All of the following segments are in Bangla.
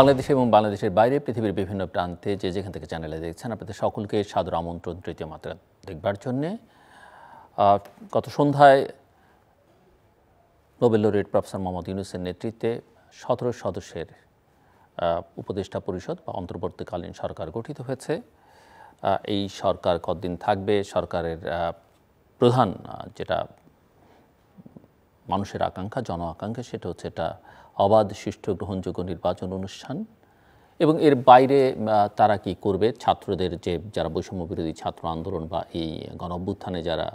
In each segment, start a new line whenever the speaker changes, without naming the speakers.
বাংলাদেশ এবং বাংলাদেশের বাইরে পৃথিবীর বিভিন্ন প্রান্তে যে যেখান থেকে চ্যানেলে দেখছেন আপনাদের সকলকে সাদর আমন্ত্রণ তৃতীয় মাত্রা দেখবার জন্যে গত সন্ধ্যায় নোবেল রেড প্রফেসর মোহাম্মদ ইউনুসের নেতৃত্বে সতেরো সদস্যের উপদেষ্টা পরিষদ বা অন্তর্বর্তীকালীন সরকার গঠিত হয়েছে এই সরকার কতদিন থাকবে সরকারের প্রধান যেটা মানুষের আকাঙ্ক্ষা জন আকাঙ্ক্ষা সেটা হচ্ছে এটা অবাধ সুষ্ঠু গ্রহণযোগ্য নির্বাচন অনুষ্ঠান এবং এর বাইরে তারা কি করবে ছাত্রদের যে যারা বৈষম্য বিরোধী ছাত্র আন্দোলন বা এই গণ যারা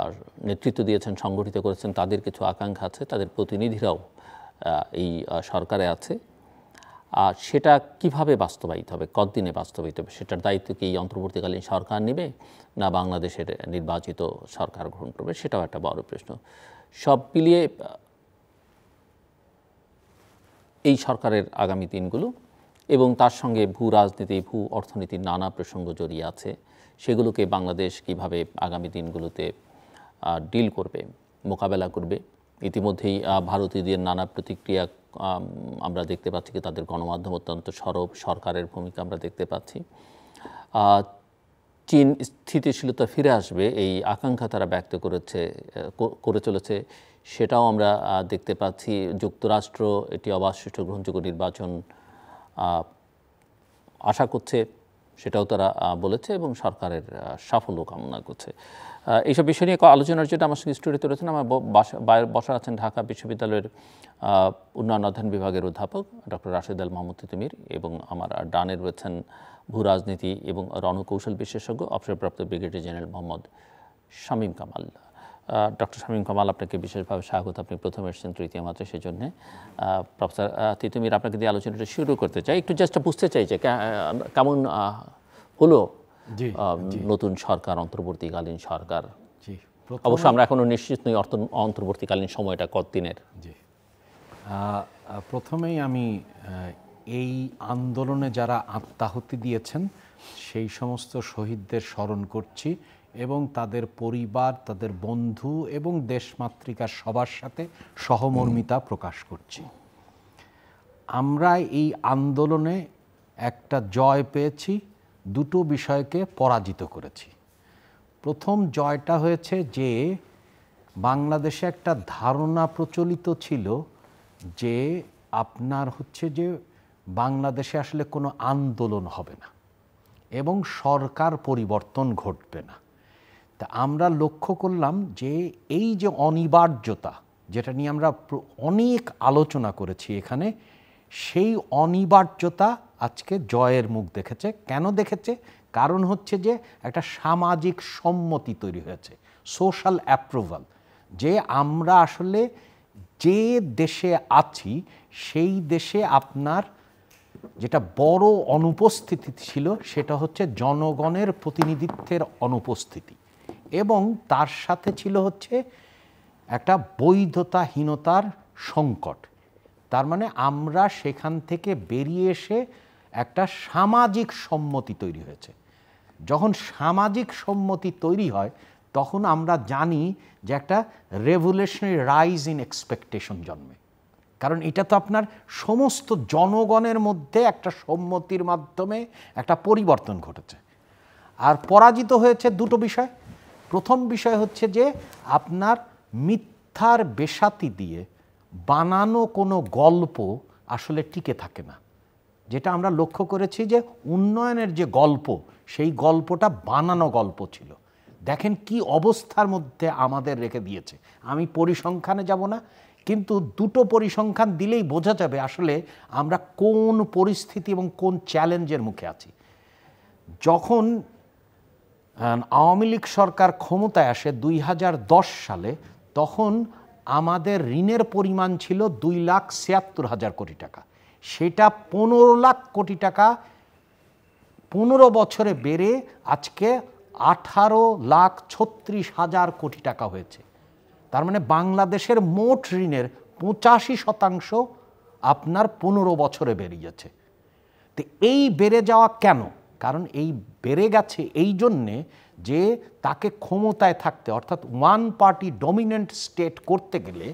আর নেতৃত্ব দিয়েছেন সংগঠিত করেছেন তাদের কিছু আকাঙ্ক্ষা আছে তাদের প্রতিনিধিরাও এই সরকারে আছে আর সেটা কিভাবে বাস্তবায়িত হবে কতদিনে বাস্তবায়িত হবে সেটার দায়িত্ব কি অন্তর্বর্তীকালীন সরকার নেবে না বাংলাদেশের নির্বাচিত সরকার গ্রহণ করবে সেটাও একটা বড় প্রশ্ন সব মিলিয়ে এই সরকারের আগামী দিনগুলো এবং তার সঙ্গে ভূ রাজনীতি ভূ অর্থনীতির নানা প্রসঙ্গ জড়িয়ে আছে সেগুলোকে বাংলাদেশ কিভাবে আগামী দিনগুলোতে ডিল করবে মোকাবেলা করবে ইতিমধ্যেই ভারতীয়দের নানা প্রতিক্রিয়া আমরা দেখতে পাচ্ছি কি তাদের গণমাধ্যম অত্যন্ত সরব সরকারের ভূমিকা আমরা দেখতে পাচ্ছি চীন স্থিতিশীলতা ফিরে আসবে এই আকাঙ্ক্ষা তারা ব্যক্ত করেছে করে চলেছে সেটাও আমরা দেখতে পাচ্ছি যুক্তরাষ্ট্র এটি অবাশ্রেষ্ঠ গ্রহণযোগ্য নির্বাচন আশা করছে সেটাও তারা বলেছে এবং সরকারের সাফল্য কামনা করছে এইসব বিষয় নিয়ে আলোচনার জন্য আমার সঙ্গে স্টুডিওতে রয়েছেন আমার বসা আছেন ঢাকা বিশ্ববিদ্যালয়ের উন্নয়ন অধ্যয়ন বিভাগের অধ্যাপক ডক্টর রাশেদ আল মাহমুদ তিতুমির এবং আমার ডানে রয়েছেন ভূ রাজনীতি এবং রণকৌশল বিশেষজ্ঞ অবসরপ্রাপ্ত brigadier general Mohammad Shamim Kamal doctor Shamim Kamal আপনাকে বিশেষভাবে স্বাগত আপনি প্রথম এসেছেন তৃতীয় মাত্র সেজন্য প্রফেসর তিতুমির আপনাকে দিয়ে আলোচনাটা শুরু করতে চাই একটু জাস্ট বুঝতে চাই যে কেমন হলো নতুন সরকার অন্তর্বর্তীকালীন সরকার অবশ্য আমরা এখনও নিশ্চিত নই অন্তর্বর্তীকালীন সময়টা কতদিনের জি
প্রথমেই আমি এই আন্দোলনে যারা আত্মাহতি দিয়েছেন সেই সমস্ত শহীদদের স্মরণ করছি এবং তাদের পরিবার তাদের বন্ধু এবং দেশমাতৃকার সবার সাথে সহমর্মিতা প্রকাশ করছি আমরা এই আন্দোলনে একটা জয় পেয়েছি দুটো বিষয়কে পরাজিত করেছি প্রথম জয়টা হয়েছে যে বাংলাদেশে একটা ধারণা প্রচলিত ছিল যে আপনার হচ্ছে যে বাংলাদেশে আসলে কোনো আন্দোলন হবে না এবং সরকার পরিবর্তন ঘটবে না তা আমরা লক্ষ্য করলাম যে এই যে অনিবার্যতা যেটা নিয়ে আমরা অনেক আলোচনা করেছি এখানে সেই অনিবার্যতা আজকে জয়ের মুখ দেখেছে কেন দেখেছে কারণ হচ্ছে যে একটা সামাজিক সম্মতি তৈরি হয়েছে সোশ্যাল অ্যাপ্রুভাল যে আমরা আসলে যে দেশে আছি সেই দেশে আপনার যেটা বড় অনুপস্থিতি ছিল সেটা হচ্ছে জনগণের প্রতিনিধিত্বের অনুপস্থিতি এবং তার সাথে ছিল হচ্ছে একটা বৈধতাহীনতার সংকট তার মানে আমরা সেখান থেকে বেরিয়ে এসে একটা সামাজিক সম্মতি তৈরি হয়েছে যখন সামাজিক সম্মতি তৈরি হয় তখন আমরা জানি যে একটা রেভুলেশনারি রাইজ ইন এক্সপেকটেশন জন্মে কারণ এটা তো আপনার সমস্ত জনগণের মধ্যে একটা সম্মতির মাধ্যমে একটা পরিবর্তন ঘটেছে আর পরাজিত হয়েছে দুটো বিষয় প্রথম বিষয় হচ্ছে যে আপনার মিথ্যার বেসাতি দিয়ে বানানো কোনো গল্প আসলে টিকে থাকে না যেটা আমরা লক্ষ্য করেছি যে উন্নয়নের যে গল্প সেই গল্পটা বানানো গল্প ছিল দেখেন কি অবস্থার মধ্যে আমাদের রেখে দিয়েছে আমি পরিসংখ্যানে যাব না কিন্তু দুটো পরিসংখ্যান দিলেই বোঝা যাবে আসলে আমরা কোন পরিস্থিতি এবং কোন চ্যালেঞ্জের মুখে আছি যখন আওয়ামী লীগ সরকার ক্ষমতায় আসে দুই সালে তখন আমাদের ঋণের পরিমাণ ছিল দুই লাখ ছিয়াত্তর হাজার কোটি টাকা সেটা পনেরো লাখ কোটি টাকা পনেরো বছরে বেড়ে আজকে আঠারো লাখ ছত্রিশ হাজার কোটি টাকা হয়েছে তার মানে বাংলাদেশের মোট ঋণের পঁচাশি শতাংশ আপনার পনেরো বছরে বেরিয়েছে তো এই বেড়ে যাওয়া কেন কারণ এই বেড়ে গেছে এই জন্যে যে তাকে ক্ষমতায় থাকতে অর্থাৎ ওয়ান পার্টি ডমিনেন্ট স্টেট করতে গেলে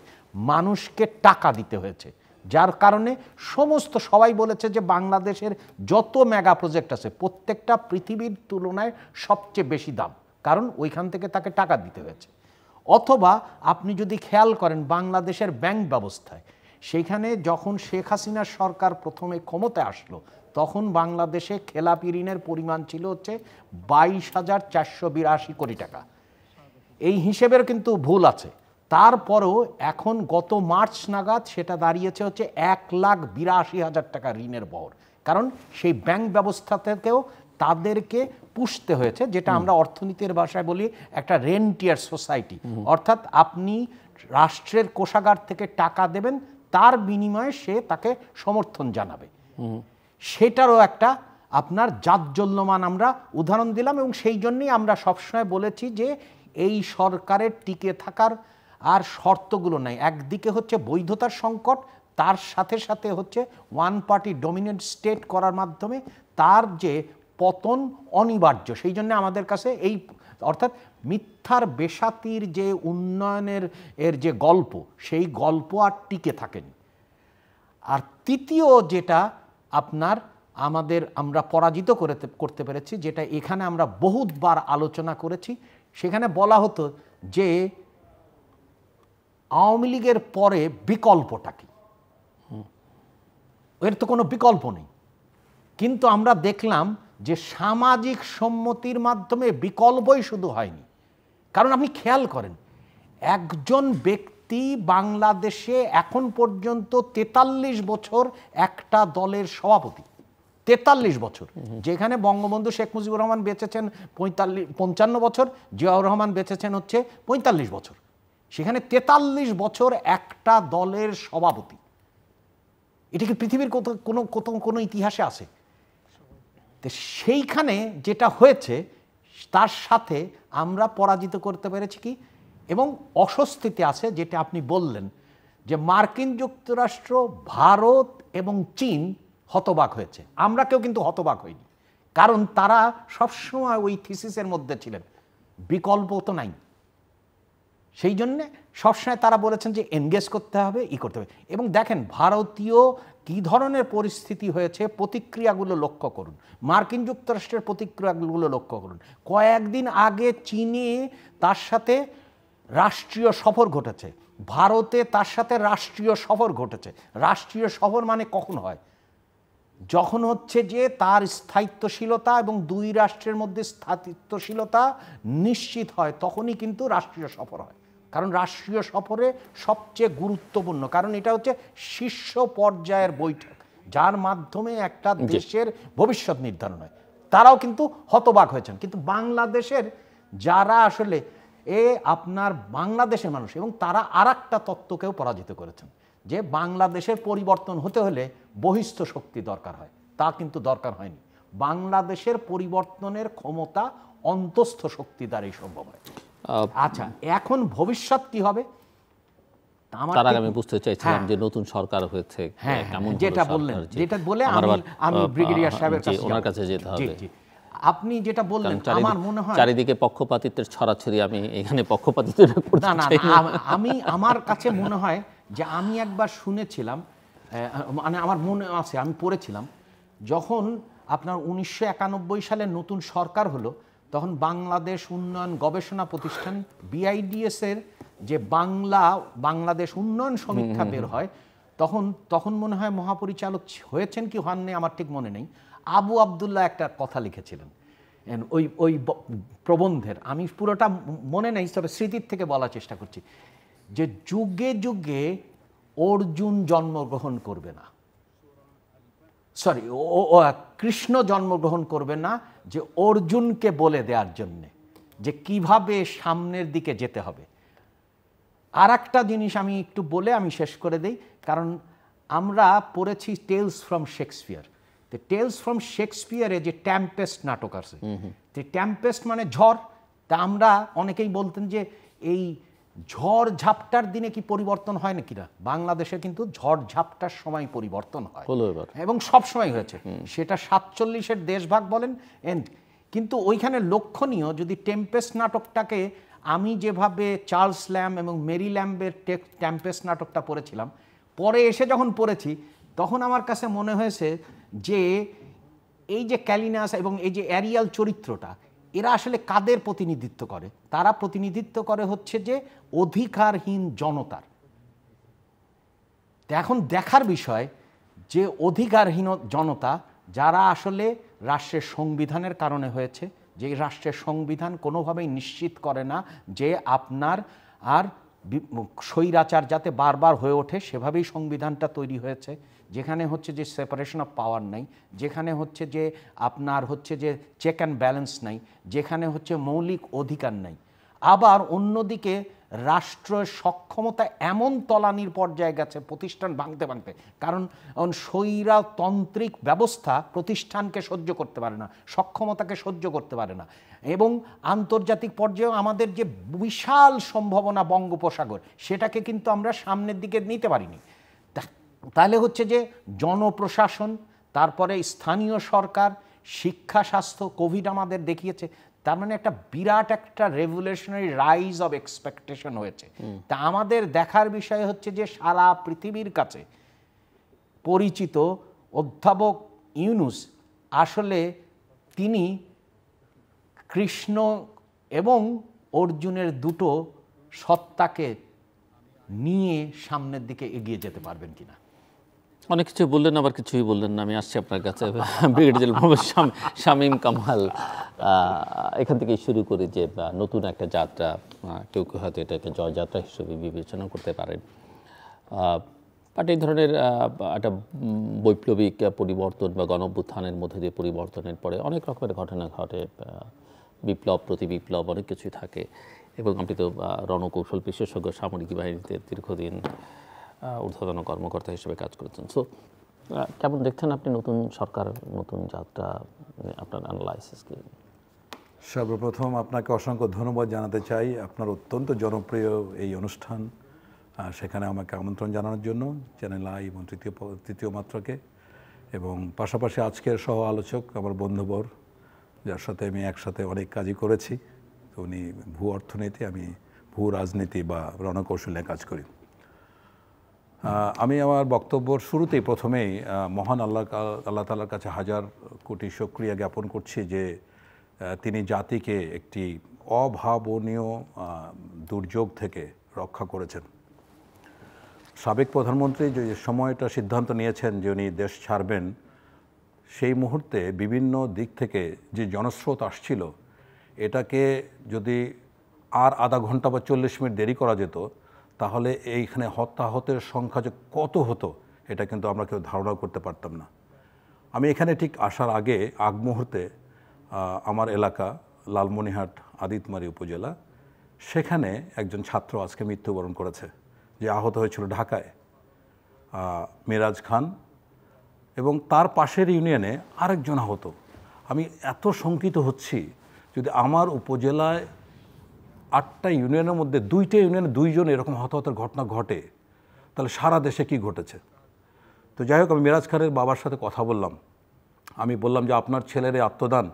মানুষকে টাকা দিতে হয়েছে যার কারণে সমস্ত সবাই বলেছে যে বাংলাদেশের যত মেগা প্রজেক্ট আছে প্রত্যেকটা পৃথিবীর তুলনায় সবচেয়ে বেশি দাম কারণ ওইখান থেকে তাকে টাকা দিতে হয়েছে অথবা আপনি যদি খেয়াল করেন বাংলাদেশের ব্যাংক ব্যবস্থায় সেইখানে যখন শেখ হাসিনার সরকার প্রথমে ক্ষমতায় আসলো তখন বাংলাদেশে খেলাপি ঋণের পরিমাণ ছিল হচ্ছে বাইশ হাজার চারশো বিরাশি কোটি টাকা এই হিসেবের কিন্তু ভুল আছে তারপরও এখন গত মার্চ নাগাদ সেটা দাঁড়িয়েছে হচ্ছে এক লাখ বিরাশি হাজার টাকা ঋণের বর কারণ সেই ব্যাংক ব্যবস্থা থেকেও তাদেরকে পুষতে হয়েছে যেটা আমরা অর্থনীতির ভাষায় বলি একটা রেন্টিয়ার সোসাইটি অর্থাৎ আপনি রাষ্ট্রের কোষাগার থেকে টাকা দেবেন তার বিনিময়ে সে তাকে সমর্থন জানাবে সেটারও একটা আপনার জাতজল্যমান আমরা উদাহরণ দিলাম এবং সেই জন্যেই আমরা সবসময় বলেছি যে এই সরকারের টিকে থাকার আর শর্তগুলো নাই একদিকে হচ্ছে বৈধতার সংকট তার সাথে সাথে হচ্ছে ওয়ান পার্টি ডমিনেন্ট স্টেট করার মাধ্যমে তার যে পতন অনিবার্য সেই জন্য আমাদের কাছে এই অর্থাৎ মিথ্যার বেসাতির যে উন্নয়নের এর যে গল্প সেই গল্প আর টিকে থাকেনি আর তৃতীয় যেটা আপনার আমাদের আমরা পরাজিত করে করতে পেরেছি যেটা এখানে আমরা বহুতবার আলোচনা করেছি সেখানে বলা হতো যে আওয়ামী লীগের পরে বিকল্পটা কি এর তো কোনো বিকল্প নেই কিন্তু আমরা দেখলাম যে সামাজিক সম্মতির মাধ্যমে বিকল্পই শুধু হয়নি কারণ আপনি খেয়াল করেন একজন ব্যক্তি ব্যক্তি বাংলাদেশে এখন পর্যন্ত ৪৩ বছর একটা দলের সভাপতি তেতাল্লিশ বছর যেখানে বঙ্গবন্ধু শেখ মুজিবুর রহমান বেঁচেছেন পঁয়তাল্লিশ পঞ্চান্ন বছর জিয়াউর রহমান বেঁচেছেন হচ্ছে পঁয়তাল্লিশ বছর সেখানে তেতাল্লিশ বছর একটা দলের সভাপতি এটা কি পৃথিবীর কোনো কোথাও কোনো ইতিহাসে আছে তো সেইখানে যেটা হয়েছে তার সাথে আমরা পরাজিত করতে পেরেছি কি এবং অস্বস্তিতে আছে যেটা আপনি বললেন যে মার্কিন যুক্তরাষ্ট্র ভারত এবং চীন হতবাক হয়েছে আমরা কেউ কিন্তু হতবাক হইনি কারণ তারা সবসময় ওই থিসিসের মধ্যে ছিলেন বিকল্প তো নাই সেই জন্যে সবসময় তারা বলেছেন যে এনগেজ করতে হবে ই করতে হবে এবং দেখেন ভারতীয় কী ধরনের পরিস্থিতি হয়েছে প্রতিক্রিয়াগুলো লক্ষ্য করুন মার্কিন যুক্তরাষ্ট্রের প্রতিক্রিয়াগুলো লক্ষ্য করুন কয়েকদিন আগে চীনে তার সাথে রাষ্ট্রীয় সফর ঘটেছে ভারতে তার সাথে রাষ্ট্রীয় সফর ঘটেছে রাষ্ট্রীয় সফর মানে কখন হয় যখন হচ্ছে যে তার স্থায়িত্বশীলতা এবং দুই রাষ্ট্রের মধ্যে স্থায়িত্বশীলতা নিশ্চিত হয় তখনই কিন্তু রাষ্ট্রীয় সফর হয় কারণ রাষ্ট্রীয় সফরে সবচেয়ে গুরুত্বপূর্ণ কারণ এটা হচ্ছে শীর্ষ পর্যায়ের বৈঠক যার মাধ্যমে একটা দেশের ভবিষ্যৎ নির্ধারণ হয় তারাও কিন্তু হতবাক হয়েছেন কিন্তু বাংলাদেশের যারা আসলে এ আপনার বাংলাদেশের মানুষ এবং তারা আর একটা তত্ত্বকেও পরাজিত করেছেন যে বাংলাদেশের পরিবর্তন হতে হলে বহিষ্ঠ শক্তি দরকার হয় তা কিন্তু দরকার হয়নি বাংলাদেশের পরিবর্তনের ক্ষমতা অন্তস্থ শক্তি দ্বারাই সম্ভব হয় আচ্ছা এখন ভবিষ্যৎ কি হবে তার আগে আমি বুঝতে চাইছিলাম হ্যাঁ।
যে নতুন সরকার হয়েছে হ্যাঁ, হ্যাঁ, যেটা বললেন যেটা বলে আমি আমি ব্রিগেডিয়ার সাহেবের কাছে ওনার কাছে যেতে হবে
আপনি যেটা বললেন আমার মনে হয়
চারিদিকে পক্ষপাতিত্বের ছড়াছড়ি আমি এখানে পক্ষপাতিত্বের না না আমি
আমার কাছে মনে হয় যে আমি একবার শুনেছিলাম মানে আমার মনে আছে আমি পড়েছিলাম যখন আপনার উনিশশো সালে নতুন সরকার হলো তখন বাংলাদেশ উন্নয়ন গবেষণা প্রতিষ্ঠান বিআইডিএস এর যে বাংলা বাংলাদেশ উন্নয়ন সমীক্ষা বের হয় তখন তখন মনে হয় মহাপরিচালক হয়েছেন কি হননি আমার ঠিক মনে নেই আবু আবদুল্লাহ একটা কথা লিখেছিলেন ওই ওই প্রবন্ধের আমি পুরোটা মনে নেই তবে স্মৃতির থেকে বলার চেষ্টা করছি যে যুগে যুগে অর্জুন জন্মগ্রহণ করবে না সরি ও কৃষ্ণ জন্মগ্রহণ করবে না যে অর্জুনকে বলে দেওয়ার জন্যে যে কিভাবে সামনের দিকে যেতে হবে আর একটা জিনিস আমি একটু বলে আমি শেষ করে দেই কারণ আমরা পড়েছি টেলস ফ্রম শেক্সপিয়ার তো টেলস ফ্রম শেক্সপিয়ারে যে ট্যাম্পেস্ট নাটক আছে তো ট্যাম্পেস্ট মানে ঝড় তা আমরা অনেকেই বলতেন যে এই ঝড় ঝাপটার দিনে কি পরিবর্তন হয় নাকি না বাংলাদেশে কিন্তু ঝড় ঝাপটার সময় পরিবর্তন হয় এবং সব সময় হয়েছে সেটা সাতচল্লিশের দেশভাগ বলেন এন্ড কিন্তু ওইখানে লক্ষণীয় যদি টেম্পেস্ট নাটকটাকে আমি যেভাবে চার্লস ল্যাম এবং মেরি ল্যাম্বের টেম্পেস্ট নাটকটা পড়েছিলাম পরে এসে যখন পড়েছি তখন আমার কাছে মনে হয়েছে যে এই যে ক্যালিনাস এবং এই যে অ্যারিয়াল চরিত্রটা এরা আসলে কাদের প্রতিনিধিত্ব করে তারা প্রতিনিধিত্ব করে হচ্ছে যে অধিকারহীন জনতার এখন দেখার বিষয় যে অধিকারহীন জনতা যারা আসলে রাষ্ট্রের সংবিধানের কারণে হয়েছে যে রাষ্ট্রের সংবিধান কোনোভাবেই নিশ্চিত করে না যে আপনার আর স্বৈরাচার যাতে বারবার হয়ে ওঠে সেভাবেই সংবিধানটা তৈরি হয়েছে যেখানে হচ্ছে যে সেপারেশন অফ পাওয়ার নাই যেখানে হচ্ছে যে আপনার হচ্ছে যে চেক অ্যান্ড ব্যালেন্স নাই যেখানে হচ্ছে মৌলিক অধিকার নাই আবার অন্যদিকে রাষ্ট্রের সক্ষমতা এমন তলানির পর্যায়ে গেছে প্রতিষ্ঠান ভাঙতে ভাঙতে কারণ স্বৈরাতন্ত্রিক ব্যবস্থা প্রতিষ্ঠানকে সহ্য করতে পারে না সক্ষমতাকে সহ্য করতে পারে না এবং আন্তর্জাতিক পর্যায়েও আমাদের যে বিশাল সম্ভাবনা বঙ্গোপসাগর সেটাকে কিন্তু আমরা সামনের দিকে নিতে পারিনি তাহলে হচ্ছে যে জনপ্রশাসন তারপরে স্থানীয় সরকার শিক্ষা স্বাস্থ্য কোভিড আমাদের দেখিয়েছে তার মানে একটা বিরাট একটা রেভলিউশনারি রাইজ অব এক্সপেকটেশন হয়েছে তা আমাদের দেখার বিষয় হচ্ছে যে সারা পৃথিবীর কাছে পরিচিত অধ্যাপক ইউনুস আসলে তিনি কৃষ্ণ এবং অর্জুনের দুটো সত্তাকে নিয়ে সামনের দিকে এগিয়ে যেতে পারবেন কিনা
অনেক কিছু বললেন আবার কিছুই বললেন না আমি আসছি আপনার কাছে ব্রিগেডিয়ার মোহাম্মদ শাম শামীম কামাল এখান থেকে শুরু করে যে নতুন একটা যাত্রা কেউ কেউ হয়তো এটাকে জয়যাত্রা হিসেবে বিবেচনা করতে পারেন বাট এই ধরনের একটা বৈপ্লবিক পরিবর্তন বা গণভ্যুত্থানের মধ্যে দিয়ে পরিবর্তনের পরে অনেক রকমের ঘটনা ঘটে বিপ্লব প্রতি বিপ্লব অনেক কিছুই থাকে এবং আপনি তো রণকৌশল বিশেষজ্ঞ সামরিক বাহিনীতে দীর্ঘদিন ঊর্ধ্বতন কর্মকর্তা হিসেবে কাজ করেছেন সো কেমন দেখছেন আপনি নতুন সরকার নতুন যাত্রা আপনার অ্যানালাইসিস কি
সর্বপ্রথম আপনাকে অসংখ্য ধন্যবাদ জানাতে চাই আপনার অত্যন্ত জনপ্রিয় এই অনুষ্ঠান সেখানে আমাকে আমন্ত্রণ জানানোর জন্য চ্যানেল আই এবং তৃতীয় তৃতীয় মাত্রাকে এবং পাশাপাশি আজকের সহ আলোচক আমার বন্ধুবর যার সাথে আমি একসাথে অনেক কাজই করেছি উনি ভূ অর্থনীতি আমি ভূ রাজনীতি বা রণকৌশলে কাজ করি আমি আমার বক্তব্যর শুরুতেই প্রথমেই মহান আল্লাহ আল্লাহ তালার কাছে হাজার কোটি সক্রিয়া জ্ঞাপন করছি যে তিনি জাতিকে একটি অভাবনীয় দুর্যোগ থেকে রক্ষা করেছেন সাবেক প্রধানমন্ত্রী যে সময়টা সিদ্ধান্ত নিয়েছেন যে উনি দেশ ছাড়বেন সেই মুহূর্তে বিভিন্ন দিক থেকে যে জনস্রোত আসছিল এটাকে যদি আর আধা ঘন্টা বা চল্লিশ মিনিট দেরি করা যেত তাহলে এইখানে হতাহতের সংখ্যা যে কত হতো এটা কিন্তু আমরা কেউ ধারণা করতে পারতাম না আমি এখানে ঠিক আসার আগে আগ মুহূর্তে আমার এলাকা লালমনিহাট আদিতমারি উপজেলা সেখানে একজন ছাত্র আজকে মৃত্যুবরণ করেছে যে আহত হয়েছিল ঢাকায় মিরাজ খান এবং তার পাশের ইউনিয়নে আরেকজন আহত আমি এত শঙ্কিত হচ্ছি যদি আমার উপজেলায় আটটা ইউনিয়নের মধ্যে দুইটা ইউনিয়নে দুইজন এরকম হতাহতের ঘটনা ঘটে তাহলে সারা দেশে কি ঘটেছে তো যাই হোক আমি মিরাজ খানের বাবার সাথে কথা বললাম আমি বললাম যে আপনার ছেলের এই আত্মদান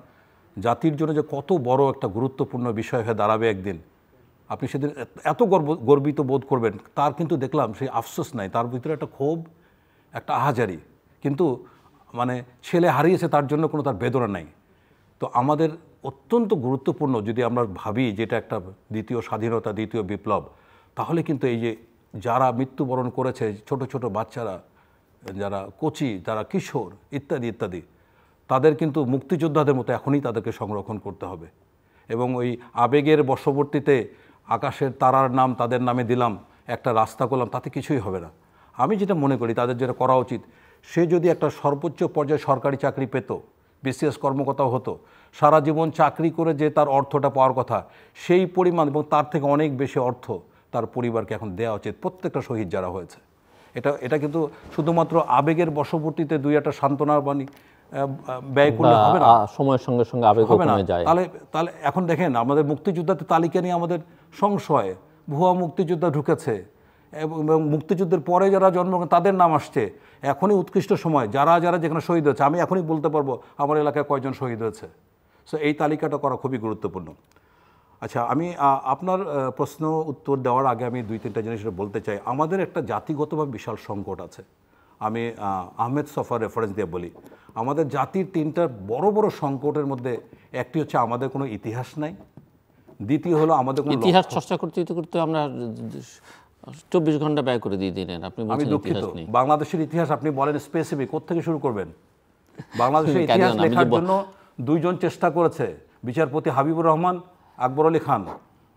জাতির জন্য যে কত বড় একটা গুরুত্বপূর্ণ বিষয় হয়ে দাঁড়াবে একদিন আপনি সেদিন এত গর্ব গর্বিত বোধ করবেন তার কিন্তু দেখলাম সেই আফসোস নাই তার ভিতরে একটা ক্ষোভ একটা আহাজারি কিন্তু মানে ছেলে হারিয়েছে তার জন্য কোনো তার বেদনা নাই তো আমাদের অত্যন্ত গুরুত্বপূর্ণ যদি আমরা ভাবি যেটা একটা দ্বিতীয় স্বাধীনতা দ্বিতীয় বিপ্লব তাহলে কিন্তু এই যে যারা মৃত্যুবরণ করেছে ছোট ছোট বাচ্চারা যারা কোচি যারা কিশোর ইত্যাদি ইত্যাদি তাদের কিন্তু মুক্তিযোদ্ধাদের মতো এখনই তাদেরকে সংরক্ষণ করতে হবে এবং ওই আবেগের বর্ষবর্তীতে আকাশের তারার নাম তাদের নামে দিলাম একটা রাস্তা করলাম তাতে কিছুই হবে না আমি যেটা মনে করি তাদের যেটা করা উচিত সে যদি একটা সর্বোচ্চ পর্যায়ে সরকারি চাকরি পেত বিসিএস কর্মকর্তাও হতো সারা জীবন চাকরি করে যে তার অর্থটা পাওয়ার কথা সেই পরিমাণ এবং তার থেকে অনেক বেশি অর্থ তার পরিবারকে এখন দেওয়া উচিত প্রত্যেকটা শহীদ যারা হয়েছে এটা এটা কিন্তু শুধুমাত্র আবেগের বশবর্তীতে দুই একটা সান্ত্বনার বাণী ব্যয় করলে হবে না
সময়ের সঙ্গে সঙ্গে আবেগ হবে না তাহলে
তাহলে এখন দেখেন আমাদের মুক্তিযোদ্ধাতে তালিকা নিয়ে আমাদের সংশয় ভুয়া মুক্তিযোদ্ধা ঢুকেছে এবং মুক্তিযুদ্ধের পরে যারা জন্মগ্রহণ তাদের নাম আসছে এখনই উৎকৃষ্ট সময় যারা যারা যেখানে শহীদ হয়েছে আমি এখনই বলতে পারবো আমার এলাকায় কয়জন শহীদ হয়েছে সো এই তালিকাটা করা খুবই গুরুত্বপূর্ণ আচ্ছা আমি আপনার প্রশ্ন উত্তর দেওয়ার আগে আমি দুই তিনটা জিনিস বলতে চাই আমাদের একটা জাতিগতভাবে বিশাল সংকট আছে আমি আহমেদ সফার রেফারেন্স দিয়ে বলি আমাদের জাতির তিনটা বড় বড় সংকটের মধ্যে একটি হচ্ছে আমাদের কোনো ইতিহাস নাই দ্বিতীয় হলো আমাদের কোনো ইতিহাস চর্চা
করতে করতে আমরা
চব্বিশ ঘন্টা ব্যয় করে দিয়ে দিলেন আপনি আমি দুঃখিত বাংলাদেশের ইতিহাস আপনি বলেন স্পেসিফিক কোথেকে শুরু করবেন বাংলাদেশের ইতিহাস লেখার জন্য দুইজন চেষ্টা করেছে বিচারপতি হাবিবুর রহমান আকবর আলী খান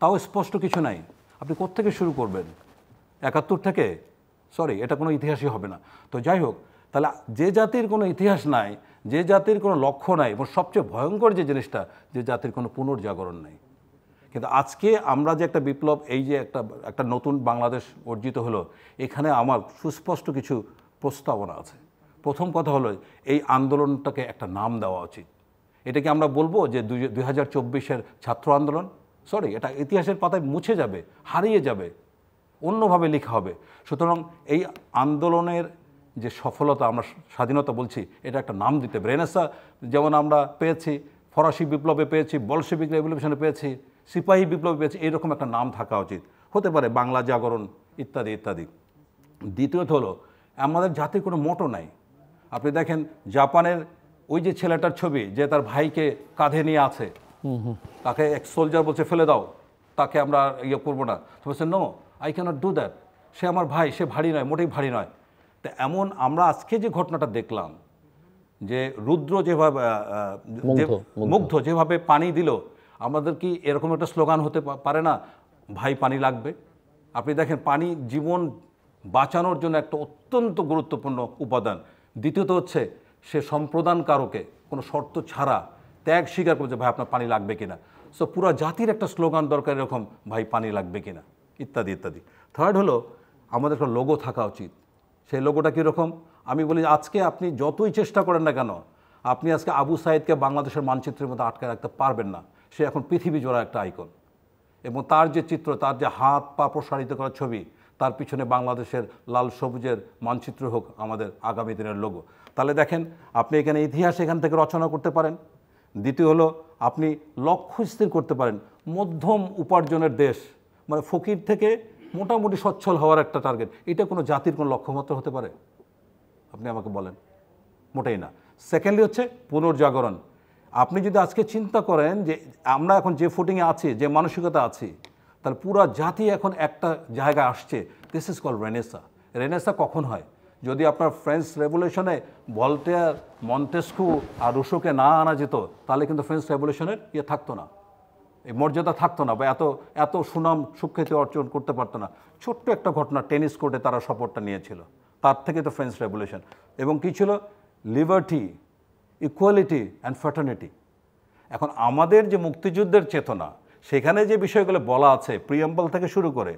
তাও স্পষ্ট কিছু নাই আপনি কোত্থেকে শুরু করবেন একাত্তর থেকে সরি এটা কোনো ইতিহাসই হবে না তো যাই হোক তাহলে যে জাতির কোনো ইতিহাস নাই যে জাতির কোনো লক্ষ্য নাই এবং সবচেয়ে ভয়ঙ্কর যে জিনিসটা যে জাতির কোনো পুনর্জাগরণ নাই কিন্তু আজকে আমরা যে একটা বিপ্লব এই যে একটা একটা নতুন বাংলাদেশ অর্জিত হলো এখানে আমার সুস্পষ্ট কিছু প্রস্তাবনা আছে প্রথম কথা হলো এই আন্দোলনটাকে একটা নাম দেওয়া উচিত এটাকে আমরা বলবো যে দুই হাজার চব্বিশের ছাত্র আন্দোলন সরি এটা ইতিহাসের পাতায় মুছে যাবে হারিয়ে যাবে অন্যভাবে লেখা হবে সুতরাং এই আন্দোলনের যে সফলতা আমরা স্বাধীনতা বলছি এটা একটা নাম দিতে হবে রেনেসা যেমন আমরা পেয়েছি ফরাসি বিপ্লবে পেয়েছি বলশিবিক রেভলিউশনে পেয়েছি সিপাহী বিপ্লবে পেয়েছি এরকম একটা নাম থাকা উচিত হতে পারে বাংলা জাগরণ ইত্যাদি ইত্যাদি দ্বিতীয়ত হলো আমাদের জাতির কোনো মোটো নাই আপনি দেখেন জাপানের ওই যে ছেলেটার ছবি যে তার ভাইকে কাঁধে নিয়ে আছে তাকে এক সোলজার বলছে ফেলে দাও তাকে আমরা ইয়ে করবো না তো বলছে no I can't do that সে আমার ভাই সে ভারী নয় মোটেই ভারী নয় তো এমন আমরা আজকে যে ঘটনাটা দেখলাম যে রুদ্র যেভাবে মুগ্ধ যেভাবে পানি দিল আমাদের কি এরকম একটা স্লোগান হতে পারে না ভাই পানি লাগবে আপনি দেখেন পানি জীবন বাঁচানোর জন্য একটা অত্যন্ত গুরুত্বপূর্ণ উপাদান দ্বিতীয়ত হচ্ছে সে সম্প্রদান কারকে কোনো শর্ত ছাড়া ত্যাগ স্বীকার করছে ভাই আপনার পানি লাগবে কিনা সো পুরো জাতির একটা স্লোগান দরকার এরকম ভাই পানি লাগবে কিনা ইত্যাদি ইত্যাদি থার্ড হলো আমাদের একটা লোগো থাকা উচিত সেই লোগোটা কীরকম আমি বলি আজকে আপনি যতই চেষ্টা করেন না কেন আপনি আজকে আবু সাইদকে বাংলাদেশের মানচিত্রের মধ্যে আটকে রাখতে পারবেন না সে এখন পৃথিবী জোড়া একটা আইকন এবং তার যে চিত্র তার যে হাত পা প্রসারিত করা ছবি তার পিছনে বাংলাদেশের লাল সবুজের মানচিত্র হোক আমাদের আগামী দিনের লোগো তাহলে দেখেন আপনি এখানে ইতিহাস এখান থেকে রচনা করতে পারেন দ্বিতীয় হলো আপনি লক্ষ্য স্থির করতে পারেন মধ্যম উপার্জনের দেশ মানে ফকির থেকে মোটামুটি সচ্ছল হওয়ার একটা টার্গেট এটা কোনো জাতির কোনো লক্ষ্যমাত্র হতে পারে আপনি আমাকে বলেন মোটেই না সেকেন্ডলি হচ্ছে পুনর্জাগরণ আপনি যদি আজকে চিন্তা করেন যে আমরা এখন যে ফুটিংয়ে আছি যে মানসিকতা আছি তাহলে পুরা জাতি এখন একটা জায়গায় আসছে this is call renaissance renaissance কখন হয় যদি আপনার ফ্রেঞ্চ রেভলিউশনে ভলটেয়ার মন্তেস্কু আর রুশোকে না আনা যেত তাহলে কিন্তু ফ্রেঞ্চ রেভলিউশনের ইয়ে থাকতো না এই মর্যাদা থাকতো না বা এত এত সুনাম সুখ্যাতি অর্জন করতে পারতো না ছোট্ট একটা ঘটনা টেনিস কোর্টে তারা সপোর্টটা নিয়েছিল তার থেকে তো ফ্রেঞ্চ রেভলিউশন এবং কী ছিল লিবার্টি ইকুয়ালিটি অ্যান্ড ফ্যাটার্নিটি এখন আমাদের যে মুক্তিযুদ্ধের চেতনা সেখানে যে বিষয়গুলো বলা আছে প্রিয়াম্বল থেকে শুরু করে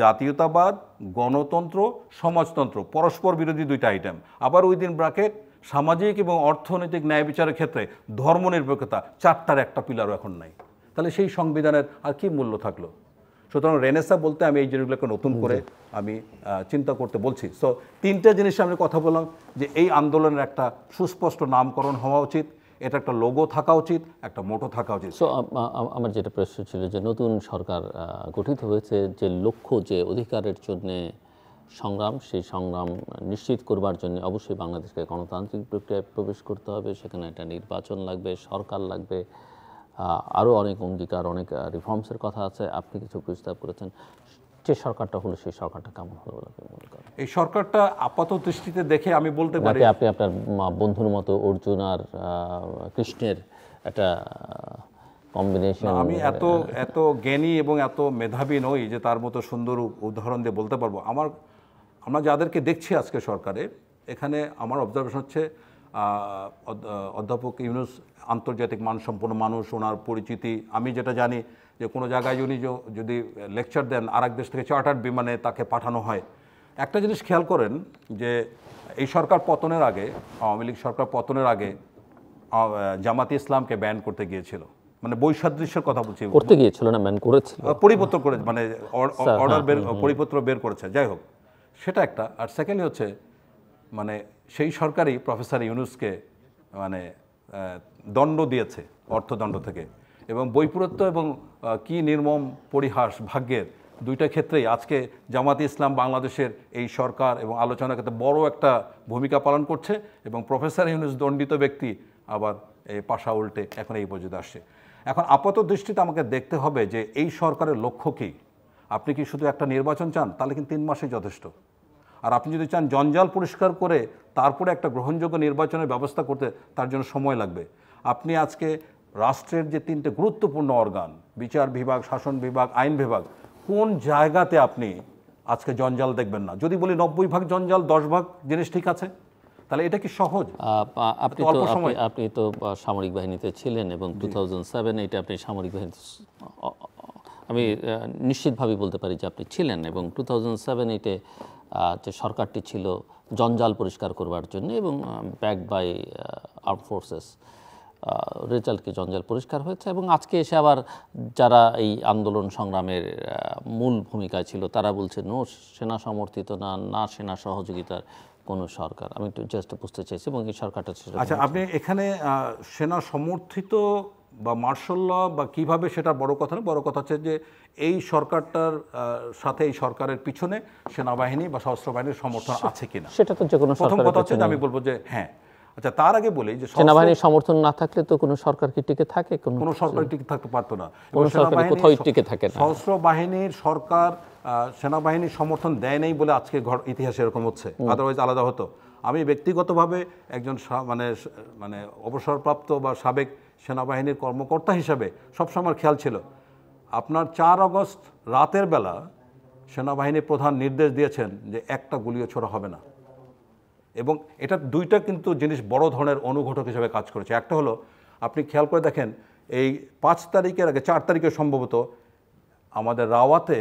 জাতীয়তাবাদ গণতন্ত্র সমাজতন্ত্র পরস্পর বিরোধী দুইটা আইটেম আবার উইদিন ব্রাকেট সামাজিক এবং অর্থনৈতিক ন্যায় বিচারের ক্ষেত্রে ধর্মনিরপেক্ষতা চারটার একটা পিলারও এখন নাই তাহলে সেই সংবিধানের আর কি মূল্য থাকলো সুতরাং রেনেসা বলতে আমি এই জিনিসগুলোকে নতুন করে আমি চিন্তা করতে বলছি সো তিনটা জিনিস আমি কথা বললাম যে এই আন্দোলনের একটা সুস্পষ্ট নামকরণ হওয়া উচিত এটা একটা লোগো থাকা উচিত একটা মোটো থাকা উচিত সো আমার যেটা প্রশ্ন ছিল যে নতুন সরকার গঠিত
হয়েছে যে লক্ষ্য যে অধিকারের জন্যে সংগ্রাম সেই সংগ্রাম নিশ্চিত করবার জন্য অবশ্যই বাংলাদেশকে গণতান্ত্রিক প্রক্রিয়ায় প্রবেশ করতে হবে সেখানে একটা নির্বাচন লাগবে সরকার লাগবে আরও অনেক অঙ্গীকার অনেক রিফর্মসের কথা আছে আপনি কিছু প্রস্তাব করেছেন যে সরকারটা হলো সেই সরকারটা কেমন হলো
এই সরকারটা আপাত দৃষ্টিতে দেখে আমি বলতে পারি আপনি
আপনার বন্ধুর মতো অর্জুন আর কৃষ্ণের একটা কম্বিনেশন আমি এত
এত জ্ঞানী এবং এত মেধাবী নই যে তার মতো সুন্দর উদাহরণ দিয়ে বলতে পারবো আমার আমরা যাদেরকে দেখছি আজকে সরকারে এখানে আমার অবজারভেশন হচ্ছে অধ্যাপক ইউনুস আন্তর্জাতিক মানসম্পন্ন মানুষ ওনার পরিচিতি আমি যেটা জানি যে কোনো জায়গায় উনি যদি লেকচার দেন আর দেশ থেকে চার্টার বিমানে তাকে পাঠানো হয় একটা জিনিস খেয়াল করেন যে এই সরকার পতনের আগে আওয়ামী লীগ সরকার পতনের আগে জামাতি ইসলামকে ব্যান করতে গিয়েছিল মানে বৈসাদৃশ্যের কথা বলছি করতে
গিয়েছিল না ব্যান করেছিল
পরিপত্র করে মানে অর্ডার হ্যাঁ, বের পরিপত্র বের করেছে যাই হোক সেটা একটা আর সেকেন্ডলি হচ্ছে মানে সেই সরকারই প্রফেসর ইউনুসকে মানে দণ্ড দিয়েছে অর্থদণ্ড থেকে এবং বৈপুরত্ব এবং কি নির্মম পরিহাস ভাগ্যের দুইটা ক্ষেত্রেই আজকে জামাত ইসলাম বাংলাদেশের এই সরকার এবং আলোচনা ক্ষেত্রে বড় একটা ভূমিকা পালন করছে এবং প্রফেসর ইউনুস দণ্ডিত ব্যক্তি আবার এই পাশা উল্টে এখন এই পর্যন্ত আসছে এখন আপাত দৃষ্টিতে আমাকে দেখতে হবে যে এই সরকারের লক্ষ্য কী আপনি কি শুধু একটা নির্বাচন চান তাহলে কিন্তু তিন মাসে যথেষ্ট আর আপনি যদি চান জঞ্জাল পরিষ্কার করে তারপরে একটা গ্রহণযোগ্য নির্বাচনের ব্যবস্থা করতে তার জন্য সময় লাগবে আপনি আজকে রাষ্ট্রের যে তিনটে গুরুত্বপূর্ণ অর্গান বিচার বিভাগ শাসন বিভাগ আইন বিভাগ কোন জায়গাতে আপনি আজকে জঞ্জাল দেখবেন না যদি বলি নব্বই ভাগ জঞ্জাল দশ ভাগ জিনিস ঠিক আছে তাহলে এটা কি সহজ আপনি তো
আপনি তো সামরিক বাহিনীতে ছিলেন এবং টু থাউজেন্ড সেভেন এটা আপনি সামরিক বাহিনীতে আমি নিশ্চিতভাবে বলতে পারি যে আপনি ছিলেন এবং টু থাউজেন্ড সেভেন এইটে যে সরকারটি ছিল জঞ্জাল পরিষ্কার করবার জন্য এবং ব্যাক বাই আর্ম ফোর্সেস রেজাল্টকে জঞ্জাল পরিষ্কার হয়েছে এবং আজকে এসে আবার যারা এই আন্দোলন সংগ্রামের মূল ভূমিকায় ছিল তারা বলছে নো সেনা সমর্থিত না না সেনা সহযোগিতার কোনো সরকার আমি একটু জাস্ট বুঝতে চাইছি এবং এই সরকারটা আচ্ছা
আপনি এখানে সেনা সমর্থিত বা মার্শাল ল বা কিভাবে সেটা বড় কথা না বড় কথা হচ্ছে যে এই সরকারটার সাথে এই সরকারের পিছনে সেনাবাহিনী বা সশস্ত্র বাহিনীর সমর্থন আছে কিনা সেটা
তো যে কোনো প্রথম কথা হচ্ছে আমি
বলবো যে হ্যাঁ আচ্ছা তার আগে বলি যে সেনাবাহিনীর
সমর্থন না থাকলে তো কোনো সরকার কি টিকে থাকে কোনো সরকার টিকে
থাকতে পারতো না কোনো সরকার কোথাও টিকে থাকে না সশস্ত্র বাহিনীর সরকার সেনাবাহিনীর সমর্থন দেয় নাই বলে আজকে ইতিহাস এরকম হচ্ছে আদারওয়াইজ আলাদা হতো আমি ব্যক্তিগতভাবে একজন মানে মানে অবসরপ্রাপ্ত বা সাবেক সেনাবাহিনীর কর্মকর্তা হিসাবে সবসময় আমার খেয়াল ছিল আপনার চার আগস্ট রাতের বেলা সেনাবাহিনীর প্রধান নির্দেশ দিয়েছেন যে একটা গুলিও ছোড়া হবে না এবং এটা দুইটা কিন্তু জিনিস বড় ধরনের অনুঘটক হিসেবে কাজ করেছে একটা হলো আপনি খেয়াল করে দেখেন এই পাঁচ তারিখের আগে চার তারিখে সম্ভবত আমাদের রাওয়াতে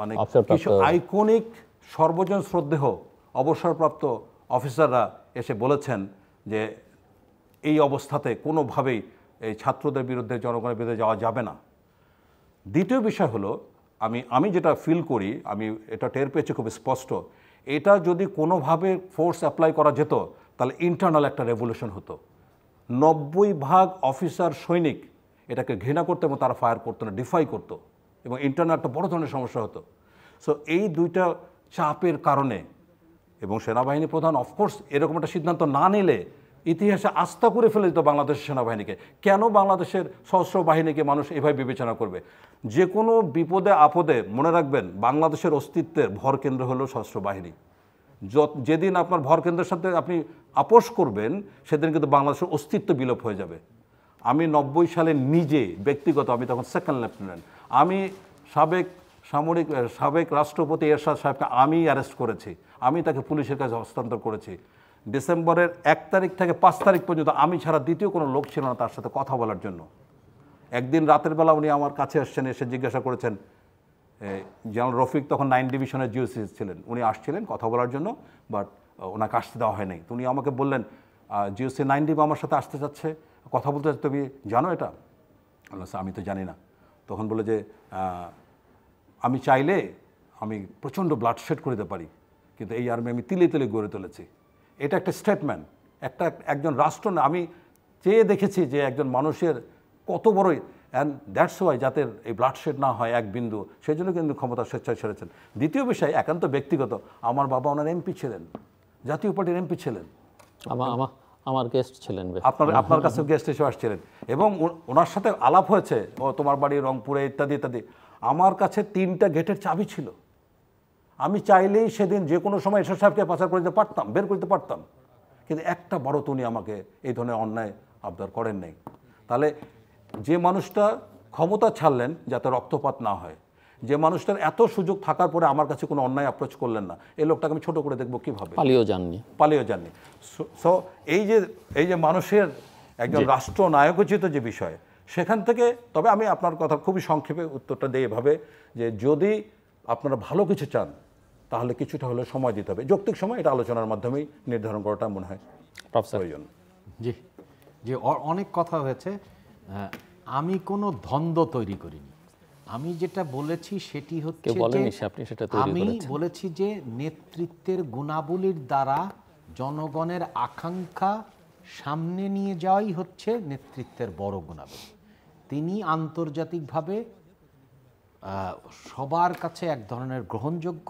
মানে কিছু আইকনিক সর্বজন শ্রদ্ধেহ অবসরপ্রাপ্ত অফিসাররা এসে বলেছেন যে এই অবস্থাতে কোনোভাবেই এই ছাত্রদের বিরুদ্ধে জনগণের বিরুদ্ধে যাওয়া যাবে না দ্বিতীয় বিষয় হলো আমি আমি যেটা ফিল করি আমি এটা টের পেয়েছি খুব স্পষ্ট এটা যদি কোনোভাবে ফোর্স অ্যাপ্লাই করা যেত তাহলে ইন্টারনাল একটা রেভলিউশন হতো নব্বই ভাগ অফিসার সৈনিক এটাকে ঘৃণা করতো এবং তারা ফায়ার করতো না ডিফাই করতো এবং ইন্টারনাল একটা বড় ধরনের সমস্যা হতো সো এই দুইটা চাপের কারণে এবং সেনাবাহিনী প্রধান অফকোর্স এরকম একটা সিদ্ধান্ত না নিলে ইতিহাসে আস্থা করে ফেলে দিত বাংলাদেশের সেনাবাহিনীকে কেন বাংলাদেশের সশস্ত্র বাহিনীকে মানুষ এভাবে বিবেচনা করবে যে কোনো বিপদে আপদে মনে রাখবেন বাংলাদেশের অস্তিত্বের ভর কেন্দ্র হলো সশস্ত্র বাহিনী যেদিন আপনার ভরকেন্দ্রের সাথে আপনি আপোষ করবেন সেদিন কিন্তু বাংলাদেশের অস্তিত্ব বিলোপ হয়ে যাবে আমি নব্বই সালে নিজে ব্যক্তিগত আমি তখন সেকেন্ড লেফটেন্যান্ট আমি সাবেক সামরিক সাবেক রাষ্ট্রপতি এরশাদ সাহেবকে আমি অ্যারেস্ট করেছি আমি তাকে পুলিশের কাছে হস্তান্তর করেছি ডিসেম্বরের এক তারিখ থেকে পাঁচ তারিখ পর্যন্ত আমি ছাড়া দ্বিতীয় কোনো লোক ছিল না তার সাথে কথা বলার জন্য একদিন রাতের বেলা উনি আমার কাছে আসছেন এসে জিজ্ঞাসা করেছেন জেনারেল রফিক তখন নাইন ডিভিশনের জিওসি ছিলেন উনি আসছিলেন কথা বলার জন্য বাট ওনাকে আসতে দেওয়া হয়নি তো উনি আমাকে বললেন জিওসি নাইন ডিভ আমার সাথে আসতে চাচ্ছে কথা বলতে চাচ্ছে তুমি জানো এটা আমি তো জানি না তখন বলে যে আমি চাইলে আমি প্রচণ্ড ব্লাড করে দিতে পারি কিন্তু এই আর্মি আমি তিলে তিলে গড়ে তুলেছি এটা একটা স্টেটমেন্ট একটা একজন রাষ্ট্র না আমি চেয়ে দেখেছি যে একজন মানুষের কত বড় অ্যান্ড দ্যাটস ওয়াই যাতে এই ব্লাডশেড না হয় এক বিন্দু সেই জন্য কিন্তু ক্ষমতা স্বেচ্ছায় ছেড়েছেন দ্বিতীয় বিষয় একান্ত ব্যক্তিগত আমার বাবা ওনার এমপি ছিলেন জাতীয় পার্টির এমপি ছিলেন আমার গেস্ট ছিলেন আপনার আপনার কাছে গেস্ট হিসেবে আসছিলেন এবং ওনার সাথে আলাপ হয়েছে ও তোমার বাড়ি রংপুরে ইত্যাদি ইত্যাদি আমার কাছে তিনটা গেটের চাবি ছিল আমি চাইলেই সেদিন যে কোনো সময় এসব সাহেবকে পাচার করে দিতে পারতাম বের করতে পারতাম কিন্তু একটা বড় তুনি আমাকে এই ধরনের অন্যায় আবদার করেন নাই তাহলে যে মানুষটা ক্ষমতা ছাড়লেন যাতে রক্তপাত না হয় যে মানুষটার এত সুযোগ থাকার পরে আমার কাছে কোনো অন্যায় অ্যাপ্রোচ করলেন না এই লোকটাকে আমি ছোট করে দেখবো কীভাবে পালিয়েও যাননি পালিয়েও যাননি সো এই যে এই যে মানুষের একজন নায়কোচিত যে বিষয় সেখান থেকে তবে আমি আপনার কথা খুবই সংক্ষেপে উত্তরটা দিই এভাবে যে যদি আপনারা ভালো কিছু চান তাহলে কিছুটা হলে সময় দিতে হবে যৌক্তিক সময় এটা আলোচনার
মাধ্যমেই নির্ধারণ করাটা মনে হয় প্রয়োজন জি যে অনেক কথা হয়েছে আমি কোনো ধন্দ তৈরি করিনি আমি যেটা বলেছি সেটি হচ্ছে সেটা আমি বলেছি যে নেতৃত্বের গুণাবলীর দ্বারা জনগণের আকাঙ্ক্ষা সামনে নিয়ে যাওয়াই হচ্ছে নেতৃত্বের বড় গুণাবলী তিনি আন্তর্জাতিকভাবে সবার কাছে এক ধরনের গ্রহণযোগ্য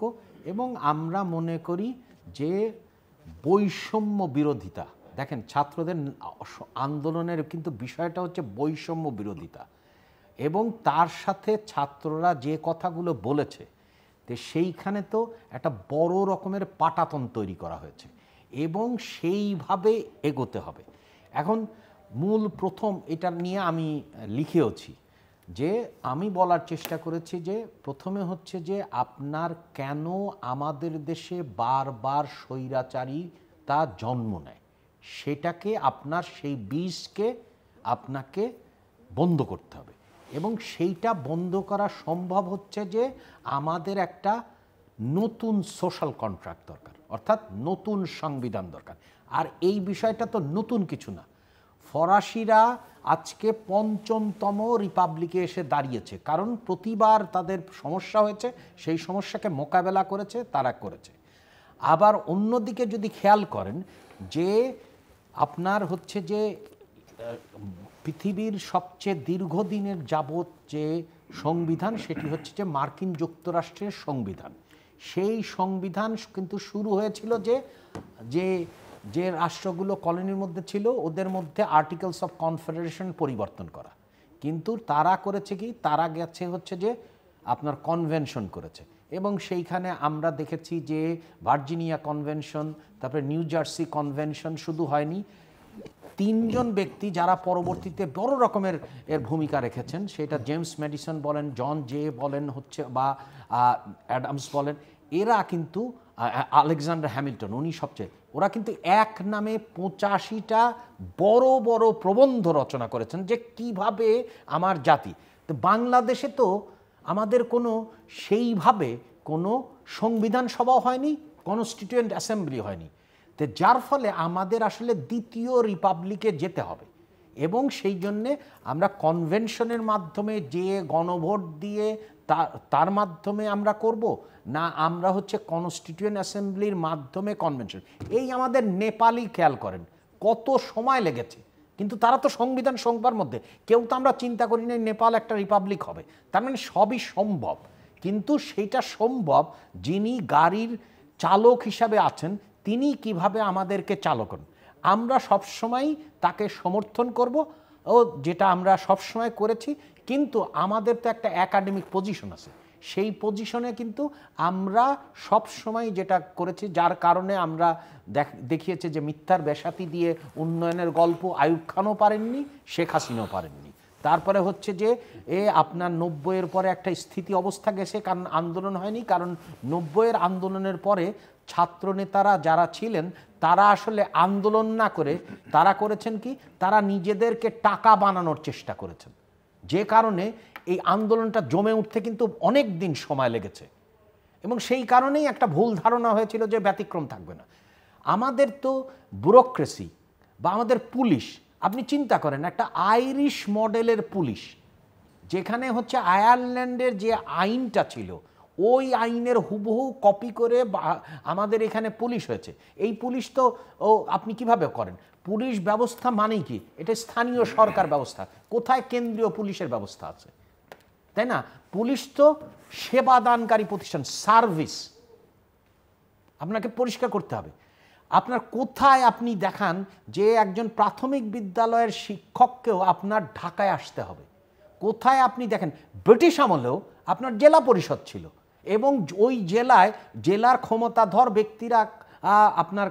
এবং আমরা মনে করি যে বৈষম্য বিরোধিতা দেখেন ছাত্রদের আন্দোলনের কিন্তু বিষয়টা হচ্ছে বৈষম্য বিরোধিতা এবং তার সাথে ছাত্ররা যে কথাগুলো বলেছে তো সেইখানে তো একটা বড় রকমের পাটাতন তৈরি করা হয়েছে এবং সেইভাবে এগোতে হবে এখন মূল প্রথম এটা নিয়ে আমি লিখেওছি যে আমি বলার চেষ্টা করেছি যে প্রথমে হচ্ছে যে আপনার কেন আমাদের দেশে বারবার স্বৈরাচারী তা জন্ম নেয় সেটাকে আপনার সেই বীজকে আপনাকে বন্ধ করতে হবে এবং সেইটা বন্ধ করা সম্ভব হচ্ছে যে আমাদের একটা নতুন সোশ্যাল কন্ট্রাক্ট দরকার অর্থাৎ নতুন সংবিধান দরকার আর এই বিষয়টা তো নতুন কিছু না ফরাসিরা আজকে পঞ্চমতম রিপাবলিকে এসে দাঁড়িয়েছে কারণ প্রতিবার তাদের সমস্যা হয়েছে সেই সমস্যাকে মোকাবেলা করেছে তারা করেছে আবার অন্যদিকে যদি খেয়াল করেন যে আপনার হচ্ছে যে পৃথিবীর সবচেয়ে দীর্ঘদিনের যাবৎ যে সংবিধান সেটি হচ্ছে যে মার্কিন যুক্তরাষ্ট্রের সংবিধান সেই সংবিধান কিন্তু শুরু হয়েছিল যে যে যে রাষ্ট্রগুলো কলোনির মধ্যে ছিল ওদের মধ্যে আর্টিকেলস অফ কনফেডারেশন পরিবর্তন করা কিন্তু তারা করেছে কি তারা গেছে হচ্ছে যে আপনার কনভেনশন করেছে এবং সেইখানে আমরা দেখেছি যে ভার্জিনিয়া কনভেনশন তারপরে নিউ জার্সি কনভেনশন শুধু হয়নি তিনজন ব্যক্তি যারা পরবর্তীতে বড় রকমের এর ভূমিকা রেখেছেন সেটা জেমস ম্যাডিসন বলেন জন জে বলেন হচ্ছে বা অ্যাডামস বলেন এরা কিন্তু আলেকজান্ডার হ্যামিল্টন উনি সবচেয়ে ওরা কিন্তু এক নামে পঁচাশিটা বড় বড় প্রবন্ধ রচনা করেছেন যে কিভাবে আমার জাতি তো বাংলাদেশে তো আমাদের কোনো সেইভাবে কোনো সংবিধান সভা হয়নি কনস্টিটিউয়েন্ট অ্যাসেম্বলি হয়নি তো যার ফলে আমাদের আসলে দ্বিতীয় রিপাবলিকে যেতে হবে এবং সেই জন্যে আমরা কনভেনশনের মাধ্যমে যে গণভোট দিয়ে তার মাধ্যমে আমরা করব না আমরা হচ্ছে কনস্টিটিউয়েন্ট অ্যাসেম্বলির মাধ্যমে কনভেনশন এই আমাদের নেপালি খেয়াল করেন কত সময় লেগেছে কিন্তু তারা তো সংবিধান সংখ্যার মধ্যে কেউ তো আমরা চিন্তা করি না নেপাল একটা রিপাবলিক হবে তার মানে সবই সম্ভব কিন্তু সেটা সম্ভব যিনি গাড়ির চালক হিসাবে আছেন তিনি কিভাবে আমাদেরকে চালকন আমরা সবসময় তাকে সমর্থন করব ও যেটা আমরা সবসময় করেছি কিন্তু আমাদের তো একটা একাডেমিক পজিশন আছে সেই পজিশনে কিন্তু আমরা সব সময় যেটা করেছি যার কারণে আমরা দেখিয়েছে যে মিথ্যার বেসাতি দিয়ে উন্নয়নের গল্প আয়ুব খানও পারেননি শেখ হাসিনাও পারেননি তারপরে হচ্ছে যে এ আপনার নব্বইয়ের পরে একটা স্থিতি অবস্থা গেছে কারণ আন্দোলন হয়নি কারণ নব্বইয়ের আন্দোলনের পরে ছাত্র নেতারা যারা ছিলেন তারা আসলে আন্দোলন না করে তারা করেছেন কি তারা নিজেদেরকে টাকা বানানোর চেষ্টা করেছেন যে কারণে এই আন্দোলনটা জমে উঠতে কিন্তু অনেক দিন সময় লেগেছে এবং সেই কারণেই একটা ভুল ধারণা হয়েছিল যে ব্যতিক্রম থাকবে না আমাদের তো ব্যুরোক্রেসি বা আমাদের পুলিশ আপনি চিন্তা করেন একটা আইরিশ মডেলের পুলিশ যেখানে হচ্ছে আয়ারল্যান্ডের যে আইনটা ছিল ওই আইনের হুবহু কপি করে আমাদের এখানে পুলিশ হয়েছে এই পুলিশ তো ও আপনি কিভাবে করেন পুলিশ ব্যবস্থা মানে কি এটা স্থানীয় সরকার ব্যবস্থা কোথায় কেন্দ্রীয় পুলিশের ব্যবস্থা আছে তাই না পুলিশ তো সেবা দানকারী প্রতিষ্ঠান সার্ভিস আপনাকে পরিষ্কার করতে হবে আপনার কোথায় আপনি দেখান যে একজন প্রাথমিক বিদ্যালয়ের শিক্ষককেও আপনার ঢাকায় আসতে হবে কোথায় আপনি দেখেন ব্রিটিশ আমলেও আপনার জেলা পরিষদ ছিল এবং ওই জেলায় জেলার ক্ষমতাধর ব্যক্তিরা আপনার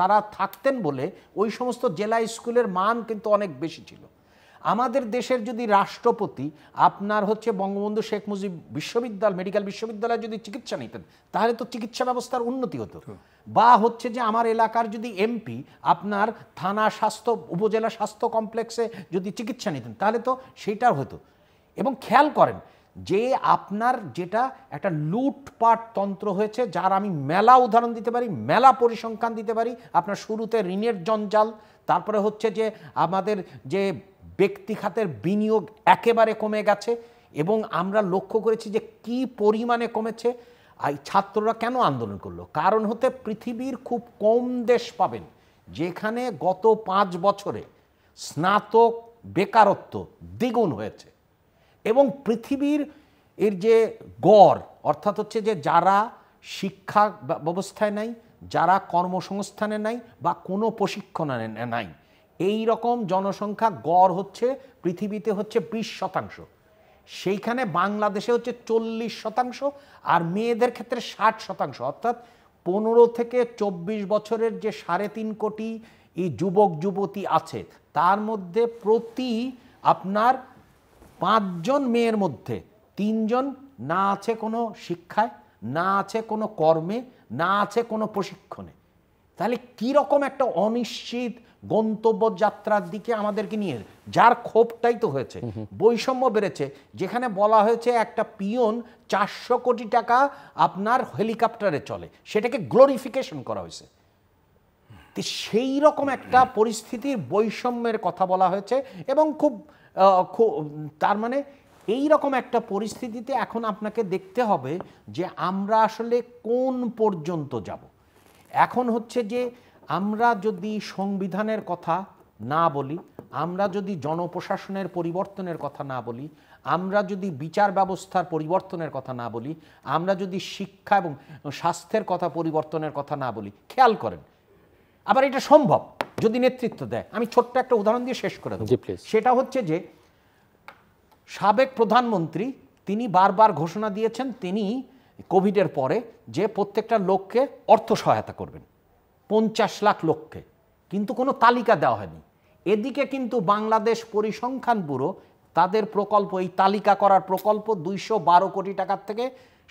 তারা থাকতেন বলে ওই সমস্ত জেলা স্কুলের মান কিন্তু অনেক বেশি ছিল আমাদের দেশের যদি রাষ্ট্রপতি আপনার হচ্ছে বঙ্গবন্ধু শেখ মুজিব বিশ্ববিদ্যালয় মেডিকেল বিশ্ববিদ্যালয়ে যদি চিকিৎসা নিতেন তাহলে তো চিকিৎসা ব্যবস্থার উন্নতি হতো বা হচ্ছে যে আমার এলাকার যদি এমপি আপনার থানা স্বাস্থ্য উপজেলা স্বাস্থ্য কমপ্লেক্সে যদি চিকিৎসা নিতেন তাহলে তো সেইটাও হতো এবং খেয়াল করেন যে আপনার যেটা একটা লুটপাট তন্ত্র হয়েছে যার আমি মেলা উদাহরণ দিতে পারি মেলা পরিসংখ্যান দিতে পারি আপনার শুরুতে ঋণের জঞ্জাল তারপরে হচ্ছে যে আমাদের যে ব্যক্তি খাতের বিনিয়োগ একেবারে কমে গেছে এবং আমরা লক্ষ্য করেছি যে কি পরিমাণে কমেছে এই ছাত্ররা কেন আন্দোলন করলো কারণ হতে পৃথিবীর খুব কম দেশ পাবেন যেখানে গত পাঁচ বছরে স্নাতক বেকারত্ব দ্বিগুণ হয়েছে এবং পৃথিবীর এর যে গড় অর্থাৎ হচ্ছে যে যারা শিক্ষা ব্যবস্থায় নাই যারা কর্মসংস্থানে নাই বা কোনো প্রশিক্ষণে নাই এই রকম জনসংখ্যা গড় হচ্ছে পৃথিবীতে হচ্ছে বিশ শতাংশ সেইখানে বাংলাদেশে হচ্ছে চল্লিশ শতাংশ আর মেয়েদের ক্ষেত্রে ষাট শতাংশ অর্থাৎ পনেরো থেকে চব্বিশ বছরের যে সাড়ে তিন কোটি এই যুবক যুবতী আছে তার মধ্যে প্রতি আপনার পাঁচজন মেয়ের মধ্যে তিনজন না আছে কোনো শিক্ষায় না আছে কোনো কর্মে না আছে কোনো প্রশিক্ষণে তাহলে কীরকম একটা অনিশ্চিত গন্তব্য যাত্রার দিকে আমাদেরকে নিয়ে যার ক্ষোভটাই তো হয়েছে বৈষম্য বেড়েছে যেখানে বলা হয়েছে একটা পিয়ন চারশো কোটি টাকা আপনার হেলিকপ্টারে চলে সেটাকে গ্লোরিফিকেশন করা হয়েছে সেই রকম একটা পরিস্থিতির বৈষম্যের কথা বলা হয়েছে এবং খুব তার মানে এই রকম একটা পরিস্থিতিতে এখন আপনাকে দেখতে হবে যে আমরা আসলে কোন পর্যন্ত যাব এখন হচ্ছে যে আমরা যদি সংবিধানের কথা না বলি আমরা যদি জনপ্রশাসনের পরিবর্তনের কথা না বলি আমরা যদি বিচার ব্যবস্থার পরিবর্তনের কথা না বলি আমরা যদি শিক্ষা এবং স্বাস্থ্যের কথা পরিবর্তনের কথা না বলি খেয়াল করেন আবার এটা সম্ভব যদি নেতৃত্ব দেয় আমি ছোট্ট একটা উদাহরণ দিয়ে শেষ করে দেব সেটা হচ্ছে যে সাবেক প্রধানমন্ত্রী তিনি বারবার ঘোষণা দিয়েছেন তিনি কোভিডের পরে যে প্রত্যেকটা লোককে অর্থ সহায়তা করবেন পঞ্চাশ লাখ লোককে কিন্তু কোনো তালিকা দেওয়া হয়নি এদিকে কিন্তু বাংলাদেশ পরিসংখ্যান ব্যুরো তাদের প্রকল্প এই তালিকা করার প্রকল্প দুইশো বারো কোটি টাকার থেকে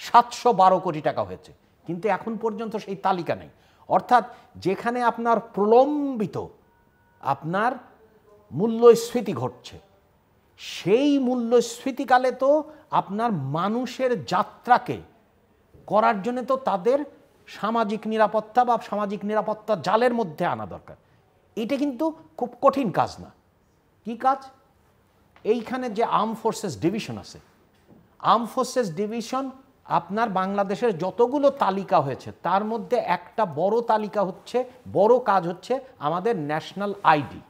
সাতশো বারো কোটি টাকা হয়েছে কিন্তু এখন পর্যন্ত সেই তালিকা নেই অর্থাৎ যেখানে আপনার প্রলম্বিত আপনার মূল্যস্ফীতি ঘটছে সেই মূল্যস্ফীতিকালে তো আপনার মানুষের যাত্রাকে করার জন্য তো তাদের সামাজিক নিরাপত্তা বা সামাজিক নিরাপত্তা জালের মধ্যে আনা দরকার এটা কিন্তু খুব কঠিন কাজ না কি কাজ এইখানে যে আর্ম ফোর্সেস ডিভিশন আছে আর্ম ফোর্সেস ডিভিশন আপনার বাংলাদেশের যতগুলো তালিকা হয়েছে তার মধ্যে একটা বড় তালিকা হচ্ছে বড় কাজ হচ্ছে আমাদের ন্যাশনাল আইডি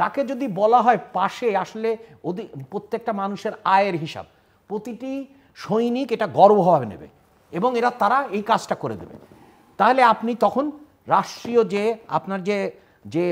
তাকে যদি বলা হয় পাশে আসলে প্রত্যেকটা মানুষের আয়ের হিসাব প্রতিটি সৈনিক এটা গর্বভাবে নেবে এবং এরা তারা এই কাজটা করে দেবে তাহলে আপনি তখন রাষ্ট্রীয় যে আপনার যে যে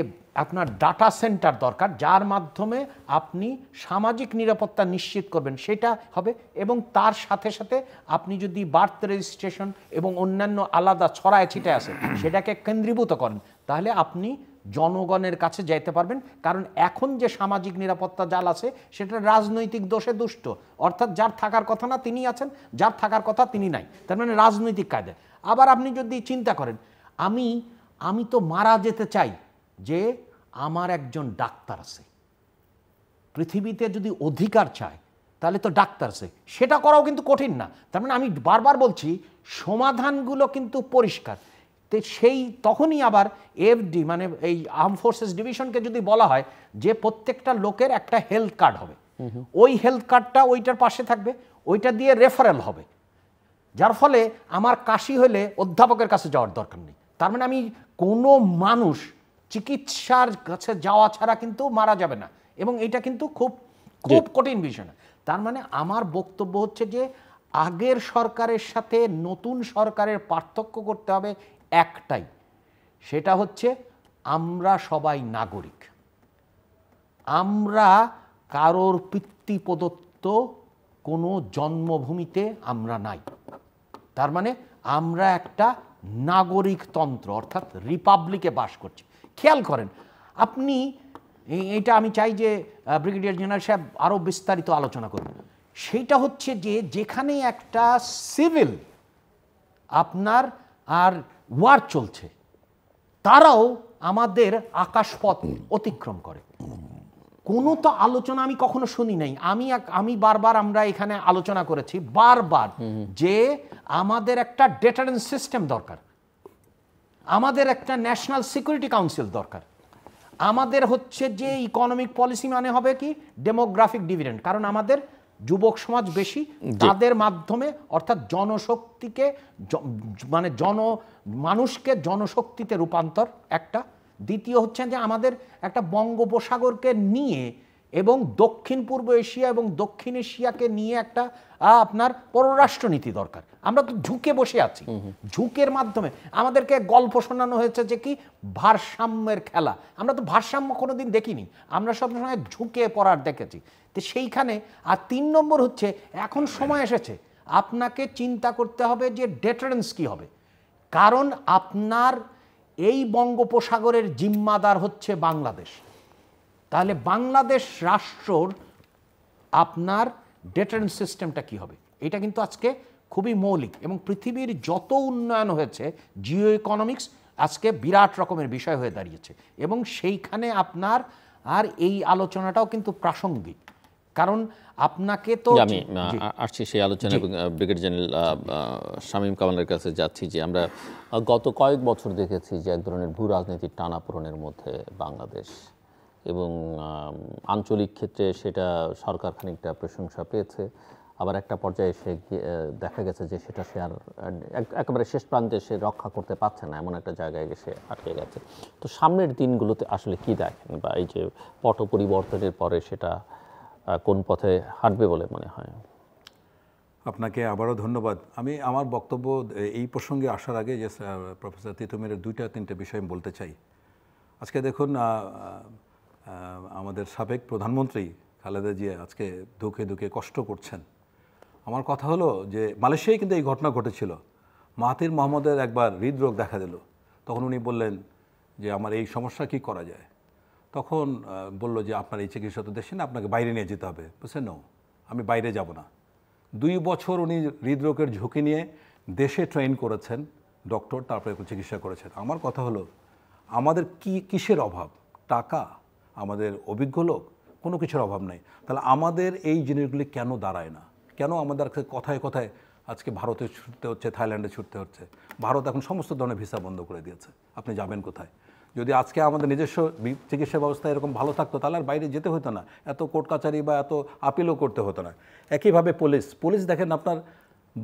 আপনার ডাটা সেন্টার দরকার যার মাধ্যমে আপনি সামাজিক নিরাপত্তা নিশ্চিত করবেন সেটা হবে এবং তার সাথে সাথে আপনি যদি বার্থ রেজিস্ট্রেশন এবং অন্যান্য আলাদা ছড়ায় ছিটে আছে সেটাকে কেন্দ্রীভূত করেন তাহলে আপনি জনগণের কাছে যাইতে পারবেন কারণ এখন যে সামাজিক নিরাপত্তা জাল আছে সেটা রাজনৈতিক দোষে দুষ্ট অর্থাৎ যার থাকার কথা না তিনি আছেন যার থাকার কথা তিনি নাই তার মানে রাজনৈতিক কায়দে আবার আপনি যদি চিন্তা করেন আমি আমি তো মারা যেতে চাই যে আমার একজন ডাক্তার আছে পৃথিবীতে যদি অধিকার চায় তাহলে তো ডাক্তার আছে সেটা করাও কিন্তু কঠিন না তার মানে আমি বারবার বলছি সমাধানগুলো কিন্তু পরিষ্কার তো সেই তখনই আবার এফডি মানে এই আর্ম ফোর্সেস ডিভিশনকে যদি বলা হয় যে প্রত্যেকটা লোকের একটা হেলথ কার্ড হবে ওই হেলথ কার্ডটা ওইটার পাশে থাকবে ওইটা দিয়ে রেফারেল হবে যার ফলে আমার কাশি হলে অধ্যাপকের কাছে যাওয়ার দরকার নেই তার মানে আমি কোনো মানুষ চিকিৎসার কাছে যাওয়া ছাড়া কিন্তু মারা যাবে না এবং এটা কিন্তু খুব খুব কঠিন বিষয় না তার মানে আমার বক্তব্য হচ্ছে যে আগের সরকারের সাথে নতুন সরকারের পার্থক্য করতে হবে একটাই সেটা হচ্ছে আমরা সবাই নাগরিক আমরা কারোর পিতৃ প্রদত্ত কোনো জন্মভূমিতে আমরা নাই তার মানে আমরা একটা নাগরিকতন্ত্র অর্থাৎ রিপাবলিকে বাস করছি খেয়াল করেন আপনি এটা আমি চাই যে ব্রিগেডিয়ার জেনারেল সাহেব আরও বিস্তারিত আলোচনা করুন সেটা হচ্ছে যে যেখানে একটা সিভিল আপনার আর ওয়ার চলছে তারাও আমাদের আকাশপথ অতিক্রম করে কোনো তো আলোচনা আমি কখনো শুনি নাই আমি আমি বারবার আমরা এখানে আলোচনা করেছি বারবার যে আমাদের একটা ডেটারেন্স সিস্টেম দরকার আমাদের একটা ন্যাশনাল সিকিউরিটি কাউন্সিল দরকার আমাদের হচ্ছে যে ইকোনমিক পলিসি মানে হবে কি ডেমোগ্রাফিক ডিভিডেন্ড কারণ আমাদের যুবক সমাজ বেশি তাদের মাধ্যমে অর্থাৎ জনশক্তিকে মানে জন মানুষকে জনশক্তিতে রূপান্তর একটা দ্বিতীয় হচ্ছে যে আমাদের একটা বঙ্গোপসাগরকে নিয়ে এবং দক্ষিণ পূর্ব এশিয়া এবং দক্ষিণ এশিয়াকে নিয়ে একটা আপনার পররাষ্ট্রনীতি দরকার আমরা তো ঝুঁকে বসে আছি ঝুঁকের মাধ্যমে আমাদেরকে গল্প শোনানো হয়েছে যে কি ভারসাম্যের খেলা আমরা তো ভারসাম্য কোনোদিন দেখিনি আমরা সব সময় ঝুঁকে পড়ার দেখেছি তো সেইখানে আর তিন নম্বর হচ্ছে এখন সময় এসেছে আপনাকে চিন্তা করতে হবে যে ডেটারেন্স কি হবে কারণ আপনার এই বঙ্গোপসাগরের জিম্মাদার হচ্ছে বাংলাদেশ তাহলে বাংলাদেশ রাষ্ট্রর আপনার ডেটারেন্স সিস্টেমটা কি হবে এটা কিন্তু আজকে খুবই মৌলিক এবং পৃথিবীর যত উন্নয়ন হয়েছে জিও ইকোনমিক্স আজকে বিরাট রকমের বিষয় হয়ে দাঁড়িয়েছে এবং সেইখানে আপনার আর এই আলোচনাটাও কিন্তু প্রাসঙ্গিক কারণ আপনাকে তো আমি
আসছি সেই আলোচনা ব্রিগেড জেনারেল শামীম কামালের কাছে যাচ্ছি যে আমরা গত কয়েক বছর দেখেছি যে এক ধরনের ভূ রাজনীতির টানাপোড়নের মধ্যে বাংলাদেশ এবং আঞ্চলিক ক্ষেত্রে সেটা সরকার খানিকটা প্রশংসা পেয়েছে আবার একটা পর্যায়ে সে দেখা গেছে যে সেটা সে আর একেবারে শেষ প্রান্তে সে রক্ষা করতে পারছে না এমন একটা জায়গায় এসে আটকে গেছে তো সামনের দিনগুলোতে আসলে কি দেখেন বা এই যে পট পরিবর্তনের পরে সেটা কোন পথে হাঁটবে বলে মনে হয়
আপনাকে আবারও ধন্যবাদ আমি আমার বক্তব্য এই প্রসঙ্গে আসার আগে যে প্রফেসর তিতুমিরের দুইটা তিনটে বিষয় বলতে চাই আজকে দেখুন আমাদের সাবেক প্রধানমন্ত্রী খালেদা জিয়া আজকে দুঃখে দুঃখে কষ্ট করছেন আমার কথা হলো যে মালয়েশিয়ায় কিন্তু এই ঘটনা ঘটেছিল মাহাতির মোহাম্মদের একবার হৃদরোগ দেখা দিল তখন উনি বললেন যে আমার এই সমস্যা কি করা যায় তখন বলল যে আপনার এই চিকিৎসা তো দেশে না আপনাকে বাইরে নিয়ে যেতে হবে বুঝছেন নো আমি বাইরে যাব না দুই বছর উনি হৃদরোগের ঝুঁকি নিয়ে দেশে ট্রেন করেছেন ডক্টর তারপরে চিকিৎসা করেছেন আমার কথা হলো আমাদের কি কিসের অভাব টাকা আমাদের অভিজ্ঞ লোক কোনো কিছুর অভাব নেই তাহলে আমাদের এই জিনিসগুলি কেন দাঁড়ায় না কেন আমাদের কথায় কথায় আজকে ভারতে ছুটতে হচ্ছে থাইল্যান্ডে ছুটতে হচ্ছে ভারত এখন সমস্ত ধরনের ভিসা বন্ধ করে দিয়েছে আপনি যাবেন কোথায় যদি আজকে আমাদের নিজস্ব চিকিৎসা ব্যবস্থা এরকম ভালো থাকতো তাহলে আর বাইরে যেতে হতো না এত কোর্ট কাচারি বা এত আপিলও করতে হতো না একইভাবে পুলিশ পুলিশ দেখেন আপনার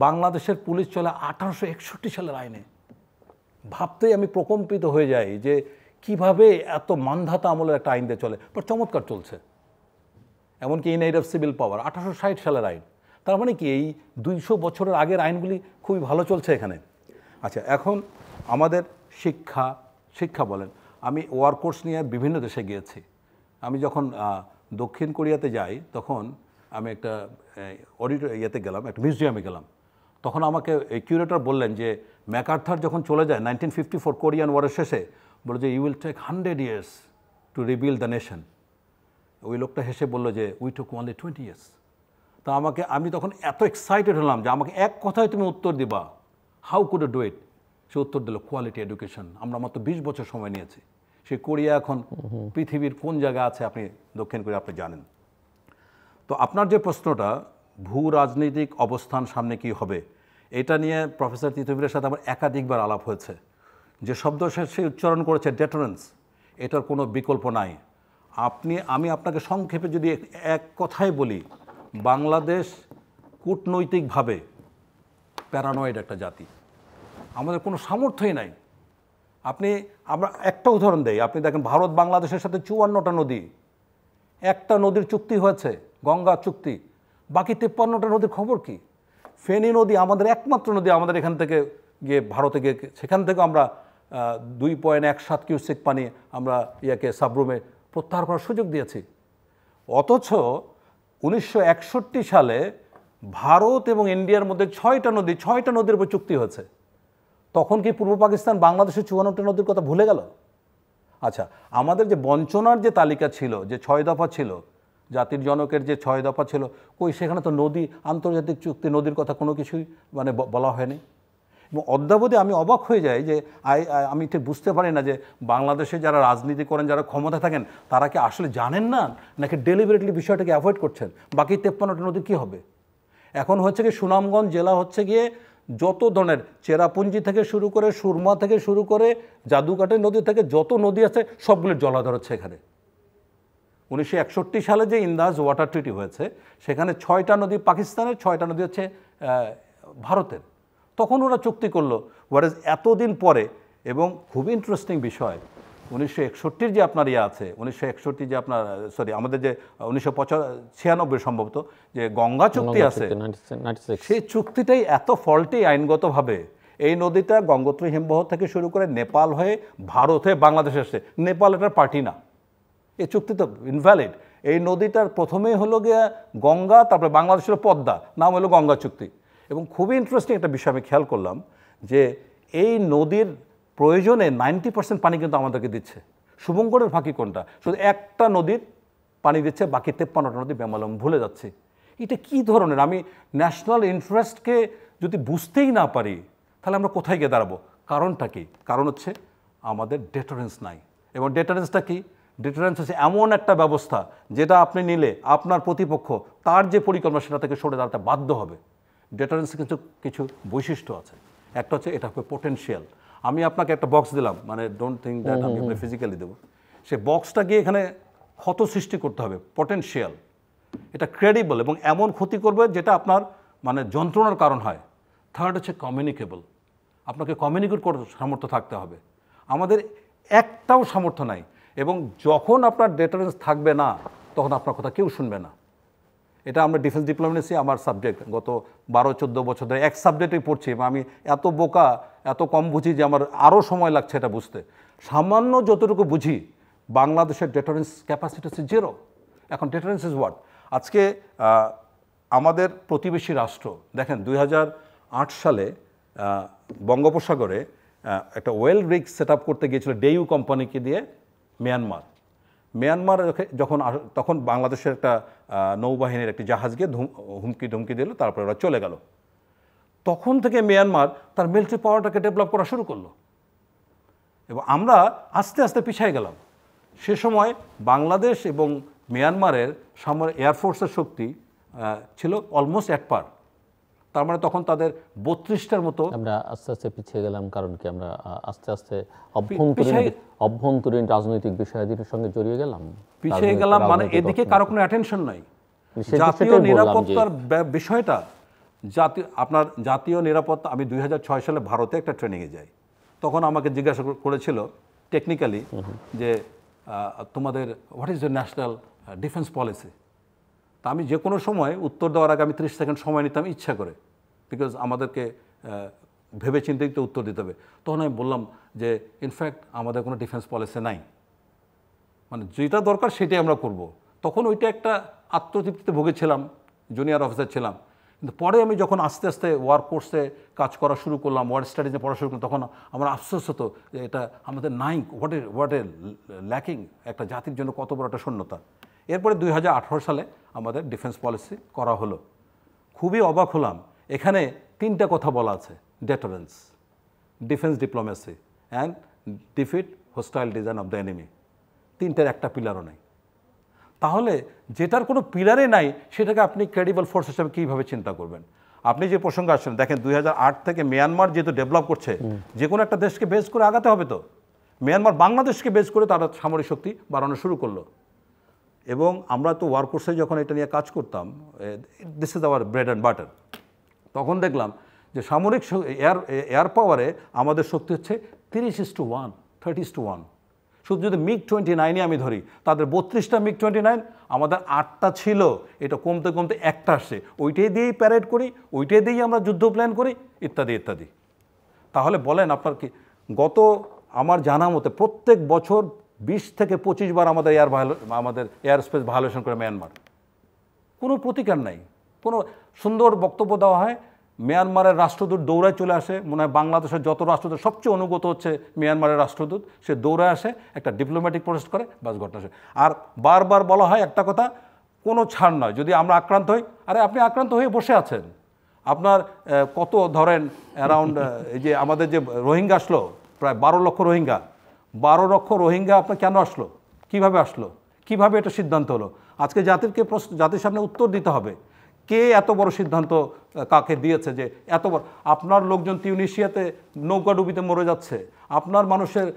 বাংলাদেশের পুলিশ চলে আঠারোশো একষট্টি সালের আইনে ভাবতেই আমি প্রকম্পিত হয়ে যাই যে কিভাবে এত মান্ধাতা আমলের একটা আইন দিয়ে চলে বাট চমৎকার চলছে এমনকি in aid of civil power আঠারোশো ষাট সালের আইন তার মানে কি এই দুইশো বছরের আগের আইনগুলি খুবই ভালো চলছে এখানে আচ্ছা এখন আমাদের শিক্ষা শিক্ষা বলেন আমি ওয়ার কোর্স নিয়ে বিভিন্ন দেশে গিয়েছি আমি যখন দক্ষিণ কোরিয়াতে যাই তখন আমি একটা অডিটর ইয়েতে গেলাম একটা মিউজিয়ামে গেলাম তখন আমাকে কিউরেটর বললেন যে ম্যাকার্থার যখন চলে যায় নাইনটিন ফিফটি ফোর কোরিয়ান ওয়ারের শেষে বলল যে you will take hundred years to rebuild the nation ওই লোকটা হেসে বললো যে we took only twenty years তা আমাকে আমি তখন এত এক্সাইটেড হলাম যে আমাকে এক কথায় তুমি উত্তর দিবা হাউ কুড ডু ইট সে উত্তর দিল কোয়ালিটি এডুকেশন আমরা মাত্র বিশ বছর সময় নিয়েছি সে কোরিয়া এখন পৃথিবীর কোন জায়গা আছে আপনি দক্ষিণ কোরিয়া আপনি জানেন তো আপনার যে প্রশ্নটা ভূ রাজনৈতিক অবস্থান সামনে কি হবে এটা নিয়ে প্রফেসর তিতুবিরের সাথে আমার একাধিকবার আলাপ হয়েছে যে শব্দ সে উচ্চারণ করেছে ডেটারেন্স এটার কোনো বিকল্প নাই আপনি আমি আপনাকে সংক্ষেপে যদি এক কথাই বলি বাংলাদেশ কূটনৈতিকভাবে প্যারানয়েড একটা জাতি আমাদের কোনো সামর্থ্যই নাই আপনি আমরা একটা উদাহরণ দেই আপনি দেখেন ভারত বাংলাদেশের সাথে চুয়ান্নটা নদী একটা নদীর চুক্তি হয়েছে গঙ্গা চুক্তি বাকি তেপ্পান্নটা নদীর খবর কি ফেনী নদী আমাদের একমাত্র নদী আমাদের এখান থেকে গিয়ে ভারতে গিয়ে সেখান থেকে আমরা দুই পয়েন্ট এক সাত কিউসেক পানি আমরা ইয়াকে সাবরুমে প্রত্যাহার করার সুযোগ দিয়েছি অথচ উনিশশো সালে ভারত এবং ইন্ডিয়ার মধ্যে ছয়টা নদী ছয়টা নদীর উপর চুক্তি হয়েছে তখন কি পূর্ব পাকিস্তান বাংলাদেশের চুয়ান্নটা নদীর কথা ভুলে গেল আচ্ছা আমাদের যে বঞ্চনার যে তালিকা ছিল যে ছয় দফা ছিল জাতির জনকের যে ছয় দফা ছিল কই সেখানে তো নদী আন্তর্জাতিক চুক্তি নদীর কথা কোনো কিছুই মানে বলা হয়নি অদ্যাবধি আমি অবাক হয়ে যাই যে আমি ঠিক বুঝতে পারি না যে বাংলাদেশে যারা রাজনীতি করেন যারা ক্ষমতা থাকেন তারা কি আসলে জানেন না নাকি ডেলিভারেটলি বিষয়টাকে অ্যাভয়েড করছেন বাকি তেপ্পান্নটা নদী কী হবে এখন হচ্ছে কি সুনামগঞ্জ জেলা হচ্ছে গিয়ে যত ধরনের চেরাপুঞ্জি থেকে শুরু করে সুরমা থেকে শুরু করে জাদুকাটের নদী থেকে যত নদী আছে সবগুলো জলাধার হচ্ছে এখানে উনিশশো একষট্টি সালে যে ইন্দাস ওয়াটার ট্রিটি হয়েছে সেখানে ছয়টা নদী পাকিস্তানের ছয়টা নদী হচ্ছে ভারতের তখন ওরা চুক্তি করলো ওয়ারেজ এতদিন পরে এবং খুব ইন্টারেস্টিং বিষয় উনিশশো একষট্টির যে আপনার ইয়ে আছে উনিশশো একষট্টি যে আপনার সরি আমাদের যে উনিশশো ছিয়ানব্বই সম্ভবত যে গঙ্গা চুক্তি আছে সেই চুক্তিটাই এত ফল্টি আইনগতভাবে এই নদীটা গঙ্গোত্রী হিমবাহ থেকে শুরু করে নেপাল হয়ে ভারত হয়ে বাংলাদেশ আসছে নেপাল এটার পার্টি না এই চুক্তি তো ইনভ্যালিড এই নদীটার প্রথমেই হলো গিয়া গঙ্গা তারপরে বাংলাদেশের পদ্মা নাম হলো গঙ্গা চুক্তি এবং খুবই ইন্টারেস্টিং একটা বিষয় আমি খেয়াল করলাম যে এই নদীর প্রয়োজনে নাইনটি পার্সেন্ট পানি কিন্তু আমাদেরকে দিচ্ছে শুভঙ্করের ফাঁকি কোনটা শুধু একটা নদীর পানি দিচ্ছে বাকি তেপ্পান্নটা নদী বেমালম ভুলে যাচ্ছে এটা কি ধরনের আমি ন্যাশনাল ইন্টারেস্টকে যদি বুঝতেই না পারি তাহলে আমরা কোথায় গিয়ে দাঁড়াবো কারণটা কি কারণ হচ্ছে আমাদের ডেটারেন্স নাই এবং ডেটারেন্সটা কি ডেটারেন্স হচ্ছে এমন একটা ব্যবস্থা যেটা আপনি নিলে আপনার প্রতিপক্ষ তার যে পরিকল্পনা সেটা থেকে সরে দাঁড়াতে বাধ্য হবে ডেটারেন্সের কিন্তু কিছু বৈশিষ্ট্য আছে একটা হচ্ছে এটা হবে পোটেন্সিয়াল আমি আপনাকে একটা বক্স দিলাম মানে ডোন্ট থিঙ্ক দ্যাট আমি আপনি ফিজিক্যালি দেবো সে বক্সটা গিয়ে এখানে ক্ষত সৃষ্টি করতে হবে পটেনশিয়াল এটা ক্রেডিবল এবং এমন ক্ষতি করবে যেটা আপনার মানে যন্ত্রণার কারণ হয় থার্ড হচ্ছে কমিউনিকেবল আপনাকে কমিউনিকেট করার সামর্থ্য থাকতে হবে আমাদের একটাও সামর্থ্য নাই এবং যখন আপনার ডেটারেন্স থাকবে না তখন আপনার কথা কেউ শুনবে না এটা আমরা ডিফেন্স ডিপ্লোমেসি আমার সাবজেক্ট গত বারো চোদ্দো বছর ধরে এক সাবজেক্টে পড়ছি আমি এত বোকা এত কম বুঝি যে আমার আরও সময় লাগছে এটা বুঝতে সামান্য যতটুকু বুঝি বাংলাদেশের ডেটারেন্স ক্যাপাসিটি হচ্ছে জিরো এখন ডেটারেন্স ইজ ওয়াট আজকে আমাদের প্রতিবেশী রাষ্ট্র দেখেন দুই সালে বঙ্গোপসাগরে একটা ওয়েল রিগ সেট করতে গিয়েছিল ডেইউ কোম্পানিকে দিয়ে মিয়ানমার মিয়ানমার যখন তখন বাংলাদেশের একটা নৌবাহিনীর একটি জাহাজকে হুমকি ধুমকি দিল তারপরে ওরা চলে গেল তখন থেকে মিয়ানমার তার মিলিটারি পাওয়ারটাকে ডেভেলপ করা শুরু করলো এবং আমরা আস্তে আস্তে পিছিয়ে গেলাম সে সময় বাংলাদেশ এবং মিয়ানমারের সামর এয়ারফোর্সের শক্তি ছিল অলমোস্ট এক পার তার মানে তখন তাদের বত্রিশটার মতো আমরা আস্তে আস্তে পিছিয়ে গেলাম কারণ কি আমরা আস্তে আস্তে
অভ্যন্তরীণ রাজনৈতিক বিষয়াদির সঙ্গে জড়িয়ে গেলাম পিছিয়ে গেলাম মানে এদিকে কারো
কোনো অ্যাটেনশন নাই
জাতীয় নিরাপত্তার
বিষয়টা জাতীয় আপনার জাতীয় নিরাপত্তা আমি দুই সালে ভারতে একটা ট্রেনিংয়ে যাই তখন আমাকে জিজ্ঞাসা করেছিল টেকনিক্যালি যে তোমাদের what is the national defence policy তা আমি যে কোনো সময় উত্তর দেওয়ার আগে আমি ত্রিশ সেকেন্ড সময় নিতাম ইচ্ছা করে বিকজ আমাদেরকে ভেবে চিন্তে তো উত্তর দিতে হবে তখন আমি বললাম যে ইনফ্যাক্ট আমাদের কোনো ডিফেন্স পলিসি নাই মানে যেটা দরকার সেটাই আমরা করব। তখন ওইটা একটা আত্মতৃপ্তিতে ভুগেছিলাম জুনিয়র অফিসার ছিলাম কিন্তু পরে আমি যখন আস্তে আস্তে ওয়ার কোর্সে কাজ করা শুরু করলাম ওয়ার স্ট্র্যাটেজি পড়া শুরু করলাম তখন আমার আফসোস হতো যে এটা আমাদের নাই what a what a lacking একটা জাতির জন্য কত বড় একটা শূন্যতা এরপরে দুই সালে আমাদের ডিফেন্স পলিসি করা হলো খুবই অবাক হলাম এখানে তিনটা কথা বলা আছে deterrence defence diplomacy and defeat hostile design of the enemy তিনটার একটা পিলারও নেই তাহলে যেটার কোনো পিলারে নাই সেটাকে আপনি ক্রেডিবল ফোর্স হিসেবে কীভাবে চিন্তা করবেন আপনি যে প্রসঙ্গে আসছেন দেখেন দুই থেকে মিয়ানমার যেহেতু ডেভেলপ করছে যে কোনো একটা দেশকে বেস করে আগাতে হবে তো মিয়ানমার বাংলাদেশকে বেস করে তারা সামরিক শক্তি বাড়ানো শুরু করলো এবং আমরা তো ওয়ার্কোর্সে যখন এটা নিয়ে কাজ করতাম this is our bread and butter তখন দেখলাম যে সামরিক এয়ার এয়ার পাওয়ারে আমাদের শক্তি হচ্ছে তিরিশ is to one thirty is to one শুধু যদি মিগ টোয়েন্টি নাইনে আমি ধরি তাদের বত্রিশটা মিগ টোয়েন্টি নাইন আমাদের আটটা ছিল এটা কমতে কমতে একটা আসে ওইটাই দিয়েই প্যারেড করি ওইটাই দিয়েই আমরা যুদ্ধ প্ল্যান করি ইত্যাদি ইত্যাদি তাহলে বলেন আপনার কি গত আমার জানা মতে প্রত্যেক বছর বিশ থেকে পঁচিশ বার আমাদের এয়ার ভায়োলে আমাদের এয়ার স্পেস ভায়োলেশন করে মিয়ানমার কোনো প্রতিকার নাই কোনো সুন্দর বক্তব্য দেওয়া হয় মিয়ানমারের রাষ্ট্রদূত দৌড়ায় চলে আসে মনে হয় বাংলাদেশের যত রাষ্ট্রদূত সবচেয়ে অনুগত হচ্ছে মিয়ানমারের রাষ্ট্রদূত সে দৌড়ায় আসে একটা ডিপ্লোম্যাটিক প্রসেস করে বাস ঘটনা আর বারবার বলা হয় একটা কথা কোনো ছাড় নয় যদি আমরা আক্রান্ত হই আরে আপনি আক্রান্ত হয়ে বসে আছেন আপনার কত ধরেন অ্যারাউন্ড এই যে আমাদের যে রোহিঙ্গা আসলো প্রায় বারো লক্ষ রোহিঙ্গা বারো লক্ষ রোহিঙ্গা আপনার কেন আসলো কিভাবে আসলো কিভাবে এটা সিদ্ধান্ত হলো আজকে জাতিরকে প্রশ্ন জাতির সামনে উত্তর দিতে হবে কে এত বড় সিদ্ধান্ত কাকে দিয়েছে যে এত বড় আপনার লোকজন তিউনিশিয়াতে নৌকাডুবিতে মরে যাচ্ছে আপনার মানুষের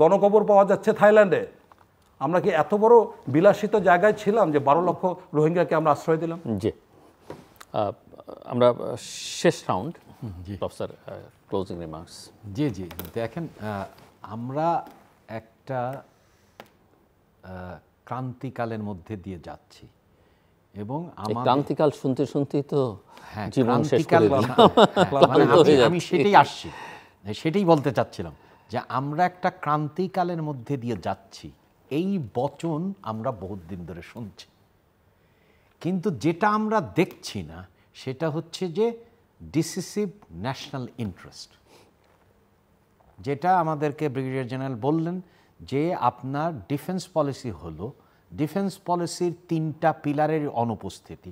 গণকবর পাওয়া যাচ্ছে থাইল্যান্ডে আমরা কি এত বড় বিলাসিত জায়গায় ছিলাম যে বারো লক্ষ রোহিঙ্গাকে আমরা আশ্রয় দিলাম জি আমরা শেষ রাউন্ড জি স্যার
ক্লোজিং রিমার্কস জি জি দেখেন আমরা একটা ক্রান্তিকালের মধ্যে দিয়ে যাচ্ছি এবং আমার ক্রান্তিকাল শুনতে শুনতেই তো হ্যাঁ, জীবন হ্যাঁ, আমি সেটাই আসছি সেটাই বলতে চাচ্ছিলাম যে আমরা একটা ক্রান্তিকালের মধ্যে দিয়ে যাচ্ছি এই বচন আমরা বহুত দিন ধরে শুনছি কিন্তু যেটা আমরা দেখছি না সেটা হচ্ছে যে ডিসিসিভ ন্যাশনাল ইন্টারেস্ট যেটা আমাদেরকে ব্রিগেডিয়ার জেনারেল বললেন যে আপনার ডিফেন্স পলিসি হলো ডিফেন্স পলিসির তিনটা পিলারের অনুপস্থিতি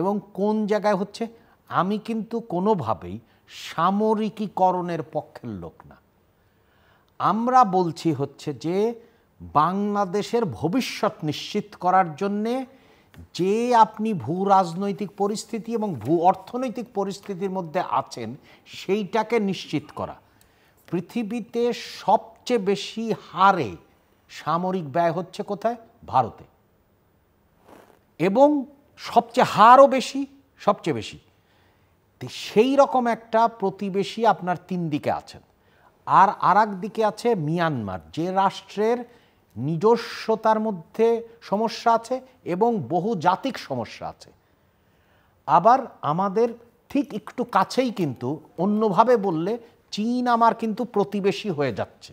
এবং কোন জায়গায় হচ্ছে আমি কিন্তু কোনোভাবেই সামরিকীকরণের পক্ষের লোক না আমরা বলছি হচ্ছে যে বাংলাদেশের ভবিষ্যৎ নিশ্চিত করার জন্যে যে আপনি ভূ রাজনৈতিক পরিস্থিতি এবং ভূ অর্থনৈতিক পরিস্থিতির মধ্যে আছেন সেইটাকে নিশ্চিত করা পৃথিবীতে সব সবচেয়ে বেশি হারে সামরিক ব্যয় হচ্ছে কোথায় ভারতে এবং সবচেয়ে হারও বেশি সবচেয়ে বেশি সেই রকম একটা প্রতিবেশী আপনার তিন দিকে আছেন আর আর দিকে আছে মিয়ানমার যে রাষ্ট্রের নিজস্বতার মধ্যে সমস্যা আছে এবং বহুজাতিক সমস্যা আছে আবার আমাদের ঠিক একটু কাছেই কিন্তু অন্যভাবে বললে চীন আমার কিন্তু প্রতিবেশী হয়ে যাচ্ছে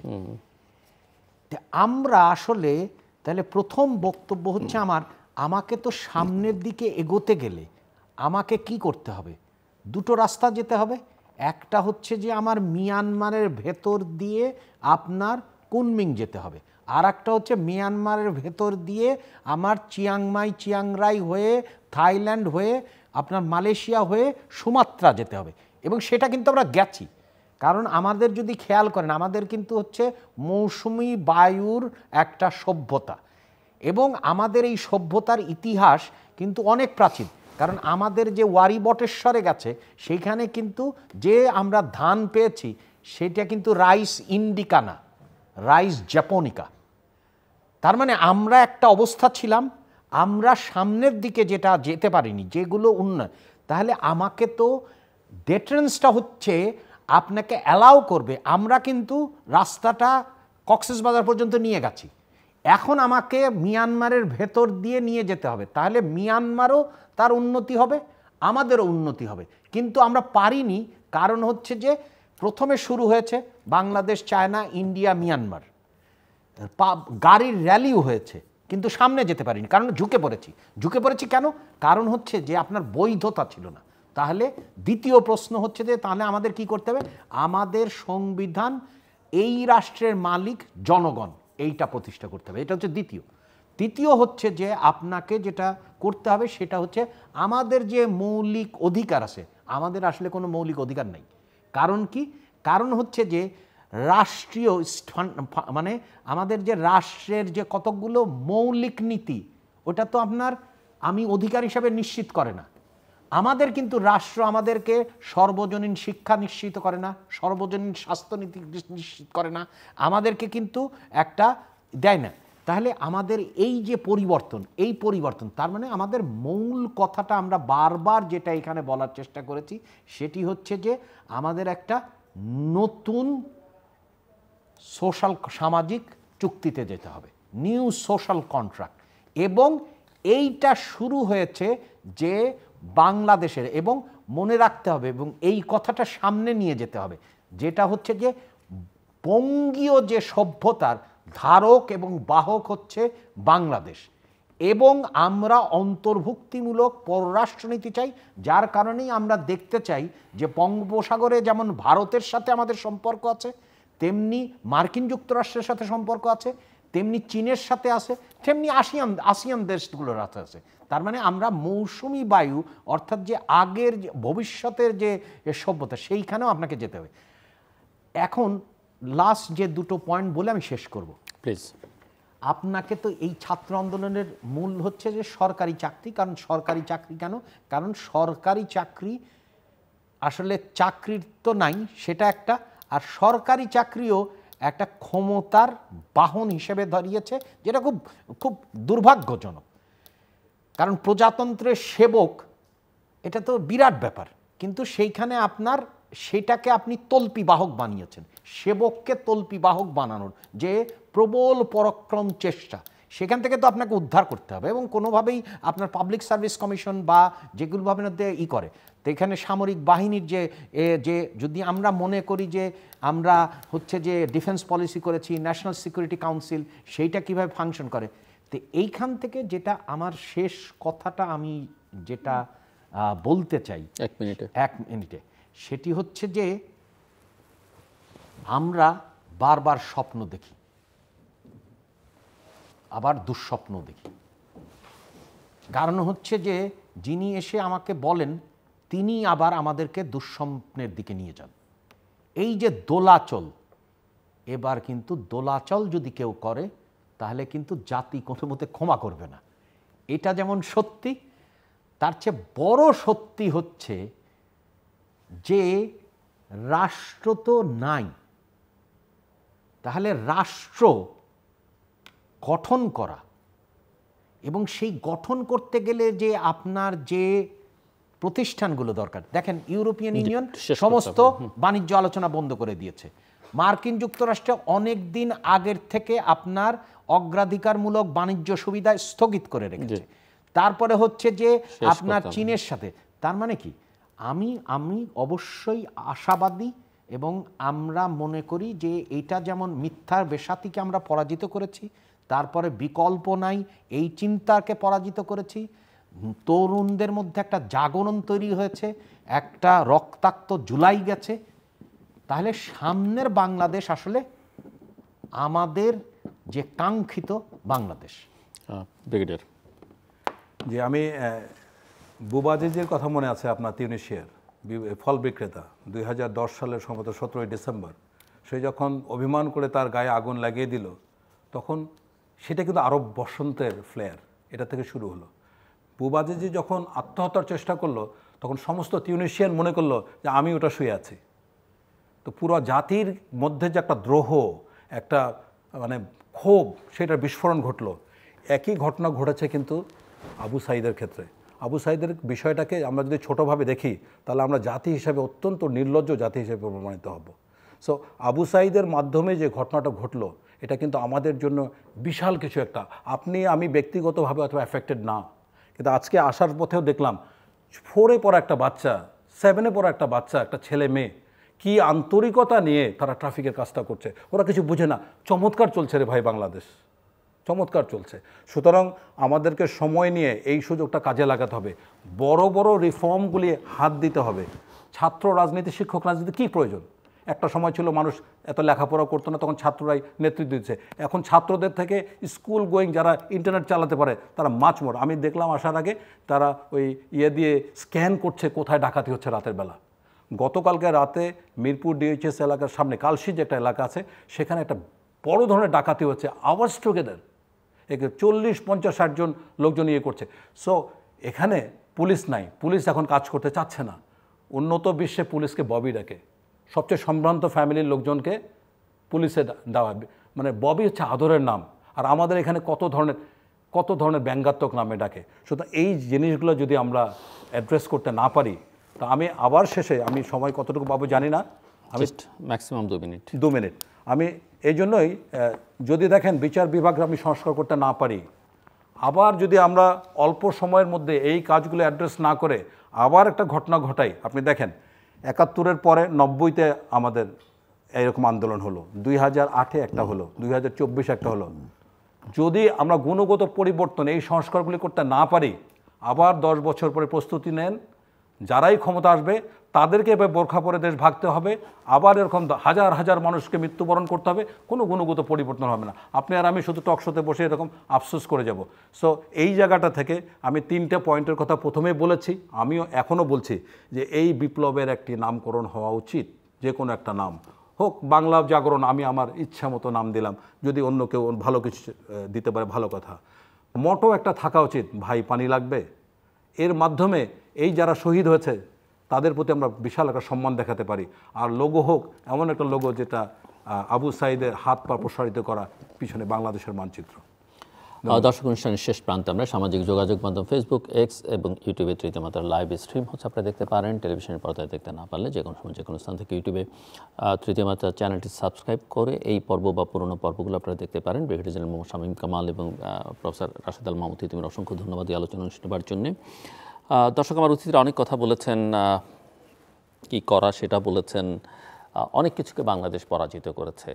আমরা আসলে তাহলে প্রথম বক্তব্য হচ্ছে আমার আমাকে তো সামনের দিকে এগোতে গেলে আমাকে কি করতে হবে দুটো রাস্তা যেতে হবে একটা হচ্ছে যে আমার মিয়ানমারের ভেতর দিয়ে আপনার কুনমিং যেতে হবে আর একটা হচ্ছে মিয়ানমারের ভেতর দিয়ে আমার চিয়াংমাই চিয়াংরাই হয়ে থাইল্যান্ড হয়ে আপনার মালয়েশিয়া হয়ে সুমাত্রা যেতে হবে এবং সেটা কিন্তু আমরা গেছি কারণ আমাদের যদি খেয়াল করেন আমাদের কিন্তু হচ্ছে মৌসুমি বায়ুর একটা সভ্যতা এবং আমাদের এই সভ্যতার ইতিহাস কিন্তু অনেক প্রাচীন কারণ আমাদের যে ওয়ারি বটেশ্বরে গেছে সেইখানে কিন্তু যে আমরা ধান পেয়েছি সেটা কিন্তু রাইস ইন্ডিকানা রাইস জ্যাপনিকা তার মানে আমরা একটা অবস্থা ছিলাম আমরা সামনের দিকে যেটা যেতে পারিনি যেগুলো উন্নয়ন তাহলে আমাকে তো ডেট্রেন্সটা হচ্ছে আপনাকে অ্যালাউ করবে আমরা কিন্তু রাস্তাটা কক্সেস বাজার পর্যন্ত নিয়ে গেছি এখন আমাকে মিয়ানমারের ভেতর দিয়ে নিয়ে যেতে হবে তাহলে মিয়ানমারও তার উন্নতি হবে আমাদেরও উন্নতি হবে কিন্তু আমরা পারিনি কারণ হচ্ছে যে প্রথমে শুরু হয়েছে বাংলাদেশ চায়না ইন্ডিয়া মিয়ানমার গাড়ির র্যালিও হয়েছে কিন্তু সামনে যেতে পারিনি কারণ ঝুঁকে পড়েছি ঝুঁকে পড়েছি কেন কারণ হচ্ছে যে আপনার বৈধতা ছিল না তাহলে দ্বিতীয় প্রশ্ন হচ্ছে যে তাহলে আমাদের কি করতে হবে আমাদের সংবিধান এই রাষ্ট্রের মালিক জনগণ এইটা প্রতিষ্ঠা করতে হবে এটা হচ্ছে দ্বিতীয় তৃতীয় হচ্ছে যে আপনাকে যেটা করতে হবে সেটা হচ্ছে আমাদের যে মৌলিক অধিকার আছে আমাদের আসলে কোনো মৌলিক অধিকার নাই কারণ কি কারণ হচ্ছে যে রাষ্ট্রীয় মানে আমাদের যে রাষ্ট্রের যে কতকগুলো মৌলিক নীতি ওটা তো আপনার আমি অধিকার হিসাবে নিশ্চিত করে না আমাদের কিন্তু রাষ্ট্র আমাদেরকে সর্বজনীন শিক্ষা নিশ্চিত করে না সর্বজনীন স্বাস্থ্যনীতি নিশ্চিত করে না আমাদেরকে কিন্তু একটা দেয় না তাহলে আমাদের এই যে পরিবর্তন এই পরিবর্তন তার মানে আমাদের মূল কথাটা আমরা বারবার যেটা এখানে বলার চেষ্টা করেছি সেটি হচ্ছে যে আমাদের একটা নতুন সোশ্যাল সামাজিক চুক্তিতে যেতে হবে নিউ সোশ্যাল কন্ট্রাক্ট এবং এইটা শুরু হয়েছে যে বাংলাদেশের এবং মনে রাখতে হবে এবং এই কথাটা সামনে নিয়ে যেতে হবে যেটা হচ্ছে যে বঙ্গীয় যে সভ্যতার ধারক এবং বাহক হচ্ছে বাংলাদেশ এবং আমরা অন্তর্ভুক্তিমূলক পররাষ্ট্রনীতি চাই যার কারণেই আমরা দেখতে চাই যে বঙ্গোপসাগরে যেমন ভারতের সাথে আমাদের সম্পর্ক আছে তেমনি মার্কিন যুক্তরাষ্ট্রের সাথে সম্পর্ক আছে তেমনি চীনের সাথে আছে তেমনি আসিয়ান আসিয়ান দেশগুলোর আছে আছে তার মানে আমরা মৌসুমি বায়ু অর্থাৎ যে আগের ভবিষ্যতের যে সভ্যতা সেইখানেও আপনাকে যেতে হবে এখন লাস্ট যে দুটো পয়েন্ট বলে আমি শেষ করব প্লিজ আপনাকে তো এই ছাত্র আন্দোলনের মূল হচ্ছে যে সরকারি চাকরি কারণ সরকারি চাকরি কেন কারণ সরকারি চাকরি আসলে চাকরির তো নাই সেটা একটা আর সরকারি চাকরিও একটা ক্ষমতার বাহন হিসেবে ধরিয়েছে যেটা খুব খুব দুর্ভাগ্যজনক কারণ প্রজাতন্ত্রের সেবক এটা তো বিরাট ব্যাপার কিন্তু সেইখানে আপনার সেটাকে আপনি তল্পি বাহক বানিয়েছেন সেবককে তল্পি বাহক বানানোর যে প্রবল পরাক্রম চেষ্টা সেখান থেকে তো আপনাকে উদ্ধার করতে হবে এবং কোনোভাবেই আপনার পাবলিক সার্ভিস কমিশন বা যেগুলোভাবে মধ্যে ই করে তো এখানে সামরিক বাহিনীর যে যে যদি আমরা মনে করি যে আমরা হচ্ছে যে ডিফেন্স পলিসি করেছি ন্যাশনাল সিকিউরিটি কাউন্সিল সেইটা কিভাবে ফাংশন করে তো এইখান থেকে যেটা আমার শেষ কথাটা আমি যেটা বলতে চাই এক মিনিটে এক মিনিটে সেটি হচ্ছে যে আমরা বারবার স্বপ্ন দেখি আবার দুঃস্বপ্ন দেখি কারণ হচ্ছে যে যিনি এসে আমাকে বলেন তিনি আবার আমাদেরকে দুঃস্বপ্নের দিকে নিয়ে যান এই যে দোলাচল এবার কিন্তু দোলাচল যদি কেউ করে তাহলে কিন্তু জাতি কোনো মতে ক্ষমা করবে না এটা যেমন সত্যি তার চেয়ে বড় সত্যি হচ্ছে যে রাষ্ট্র তো নাই তাহলে রাষ্ট্র গঠন করা এবং সেই গঠন করতে গেলে যে আপনার যে প্রতিষ্ঠানগুলো দরকার দেখেন ইউরোপিয়ান ইউনিয়ন সমস্ত বাণিজ্য আলোচনা বন্ধ করে দিয়েছে মার্কিন যুক্তরাষ্ট্রে অনেক দিন আগের থেকে আপনার অগ্রাধিকারমূলক বাণিজ্য সুবিধা স্থগিত করে রেখেছে তারপরে হচ্ছে যে আপনার চীনের সাথে তার মানে কি আমি আমি অবশ্যই আশাবাদী এবং আমরা মনে করি যে এটা যেমন মিথ্যার বেশাতিকে আমরা পরাজিত করেছি তারপরে বিকল্প নাই এই চিন্তাকে পরাজিত করেছি তরুণদের মধ্যে একটা জাগরণ তৈরি হয়েছে একটা রক্তাক্ত জুলাই গেছে তাহলে সামনের বাংলাদেশ আসলে আমাদের যে কাঙ্ক্ষিত বাংলাদেশ ব্রিগেডিয়ার যে আমি
বুবাজেজের কথা মনে আছে আপনার তিউনিশিয়ার ফল বিক্রেতা দুই সালের সম্ভবত সতেরোই ডিসেম্বর সে যখন অভিমান করে তার গায়ে আগুন লাগিয়ে দিল তখন সেটা কিন্তু আরব বসন্তের ফ্লেয়ার এটা থেকে শুরু হলো বুবাজিজি যখন আত্মহত্যার চেষ্টা করলো তখন সমস্ত তিউনেশিয়ান মনে করলো যে আমি ওটা শুয়ে আছি তো পুরো জাতির মধ্যে যে একটা দ্রোহ একটা মানে ক্ষোভ সেটার বিস্ফোরণ ঘটলো একই ঘটনা ঘটেছে কিন্তু আবু সাইদের ক্ষেত্রে আবু সাইদের বিষয়টাকে আমরা যদি ছোটোভাবে দেখি তাহলে আমরা জাতি হিসাবে অত্যন্ত নির্লজ্জ জাতি হিসেবে প্রমাণিত হব সো আবু সাইদের মাধ্যমে যে ঘটনাটা ঘটলো এটা কিন্তু আমাদের জন্য বিশাল কিছু একটা আপনি আমি ব্যক্তিগতভাবে অথবা অ্যাফেক্টেড না কিন্তু আজকে আসার পথেও দেখলাম ফোরে পড়া একটা বাচ্চা সেভেনে পড়া একটা বাচ্চা একটা ছেলে মেয়ে কি আন্তরিকতা নিয়ে তারা ট্রাফিকের কাজটা করছে ওরা কিছু বুঝে না চমৎকার চলছে রে ভাই বাংলাদেশ চমৎকার চলছে সুতরাং আমাদেরকে সময় নিয়ে এই সুযোগটা কাজে লাগাতে হবে বড় বড় রিফর্মগুলি হাত দিতে হবে ছাত্র রাজনীতি শিক্ষক রাজনীতি কী প্রয়োজন একটা সময় ছিল মানুষ এত লেখাপড়া করতো না তখন ছাত্ররাই নেতৃত্ব দিচ্ছে এখন ছাত্রদের থেকে স্কুল গোয়িং যারা ইন্টারনেট চালাতে পারে তারা মাছ মর আমি দেখলাম আসার আগে তারা ওই ইয়ে দিয়ে স্ক্যান করছে কোথায় ডাকাতি হচ্ছে রাতের বেলা গতকালকে রাতে মিরপুর ডিএইচএস এলাকার সামনে কালশি যে একটা এলাকা আছে সেখানে একটা বড় ধরনের ডাকাতি হচ্ছে আওয়ার্স টুগেদার একে চল্লিশ পঞ্চাশ ষাটজন লোকজন ইয়ে করছে সো এখানে পুলিশ নাই পুলিশ এখন কাজ করতে চাচ্ছে না উন্নত বিশ্বে পুলিশকে ববি ডাকে সবচেয়ে সম্ভ্রান্ত ফ্যামিলির লোকজনকে পুলিশে দেওয়া মানে ববি হচ্ছে আদরের নাম আর আমাদের এখানে কত ধরনের কত ধরনের ব্যঙ্গাত্মক নামে ডাকে সুতরাং এই জিনিসগুলো যদি আমরা অ্যাড্রেস করতে না পারি তা আমি আবার শেষে আমি সময় কতটুকু পাবো জানি না আমি ম্যাক্সিমাম দু মিনিট দু মিনিট আমি এই জন্যই যদি দেখেন বিচার বিভাগ আমি সংস্কার করতে না পারি আবার যদি আমরা অল্প সময়ের মধ্যে এই কাজগুলো অ্যাড্রেস না করে আবার একটা ঘটনা ঘটাই আপনি দেখেন একাত্তরের পরে নব্বইতে আমাদের এরকম আন্দোলন হলো দুই হাজার আটে একটা হলো দুই হাজার চব্বিশে একটা হলো যদি আমরা গুণগত পরিবর্তন এই সংস্কারগুলি করতে না পারি আবার দশ বছর পরে প্রস্তুতি নেন যারাই ক্ষমতা আসবে তাদেরকে এবার বোরখা পরে দেশ ভাগতে হবে আবার এরকম হাজার হাজার মানুষকে মৃত্যুবরণ করতে হবে কোনো গুণগত পরিবর্তন হবে না আপনি আর আমি শুধু টকশোতে বসে এরকম আফসোস করে যাব সো এই জায়গাটা থেকে আমি তিনটে পয়েন্টের কথা প্রথমেই বলেছি আমিও এখনও বলছি যে এই বিপ্লবের একটি নামকরণ হওয়া উচিত যে কোনো একটা নাম হোক বাংলা জাগরণ আমি আমার ইচ্ছা মতো নাম দিলাম যদি অন্য কেউ ভালো কিছু দিতে পারে ভালো কথা মটো একটা থাকা উচিত ভাই পানি লাগবে এর মাধ্যমে এই যারা শহীদ হয়েছে তাদের প্রতি আমরা বিশাল একটা সম্মান দেখাতে পারি আর লোগো হোক এমন একটা লোগো যেটা আবু সাইদের হাত পা প্রসারিত করা পিছনে বাংলাদেশের মানচিত্র
দর্শক অনুষ্ঠানের শেষ প্রান্তে আমরা সামাজিক যোগাযোগ মাধ্যম ফেসবুক এক্স এবং ইউটিউবে তৃতীয়মাত্রার লাইভ স্ট্রিম হচ্ছে আপনারা দেখতে পারেন টেলিভিশনের পর্দায় দেখতে না পারলে যে কোনো সময় যে কোনো স্থান থেকে ইউটিউবে তৃতীয়মাত্রার চ্যানেলটি সাবস্ক্রাইব করে এই পর্ব বা পুরনো পর্বগুলো আপনারা দেখতে পারেন ব্রিগেডিয়ার জেনারেল মোহাম্মদ শামীম কামাল এবং প্রফেসর রাশেদ আল মাহমুদ তুমি অসংখ্য ধন্যবাদ এই আলোচনা অনুষ্ঠান জন্য দর্শক আমার অতিথিরা অনেক কথা বলেছেন কি করা সেটা বলেছেন অনেক কিছুকে বাংলাদেশ পরাজিত করেছে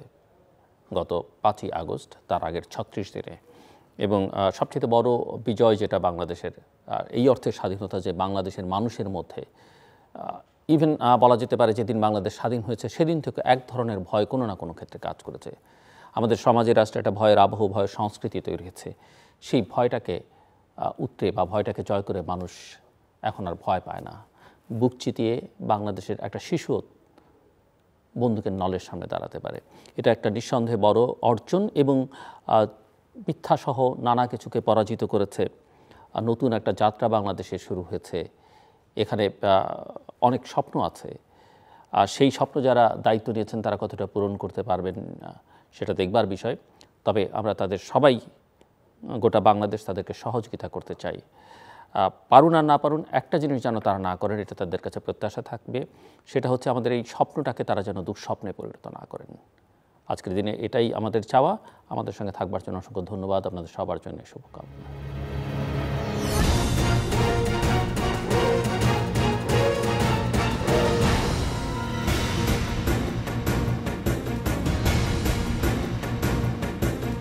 গত পাঁচই আগস্ট তার আগের ছত্রিশ দিনে এবং সবচেয়ে বড় বিজয় যেটা বাংলাদেশের এই অর্থে স্বাধীনতা যে বাংলাদেশের মানুষের মধ্যে ইভেন বলা যেতে পারে যেদিন বাংলাদেশ স্বাধীন হয়েছে সেদিন থেকে এক ধরনের ভয় কোনো না কোনো ক্ষেত্রে কাজ করেছে আমাদের সমাজে রাষ্ট্রে একটা ভয়ের আবহ ভয়ের সংস্কৃতি তৈরি হয়েছে সেই ভয়টাকে উত্তরে বা ভয়টাকে জয় করে মানুষ এখন আর ভয় পায় না বুক চিতিয়ে বাংলাদেশের একটা শিশু বন্দুকের নলের সামনে দাঁড়াতে পারে এটা একটা নিঃসন্দেহে বড় অর্জন এবং মিথ্যাসহ নানা কিছুকে পরাজিত করেছে নতুন একটা যাত্রা বাংলাদেশে শুরু হয়েছে এখানে অনেক স্বপ্ন আছে আর সেই স্বপ্ন যারা দায়িত্ব নিয়েছেন তারা কতটা পূরণ করতে পারবেন সেটা দেখবার বিষয় তবে আমরা তাদের সবাই গোটা বাংলাদেশ তাদেরকে সহযোগিতা করতে চাই পারুন আর না পারুন একটা জিনিস যেন তারা না করেন এটা তাদের কাছে প্রত্যাশা থাকবে সেটা হচ্ছে আমাদের এই স্বপ্নটাকে তারা যেন দুঃস্বপ্নে পরিণত না করেন আজকের দিনে এটাই আমাদের চাওয়া আমাদের সঙ্গে থাকবার জন্য অসংখ্য ধন্যবাদ আপনাদের সবার জন্য শুভকামনা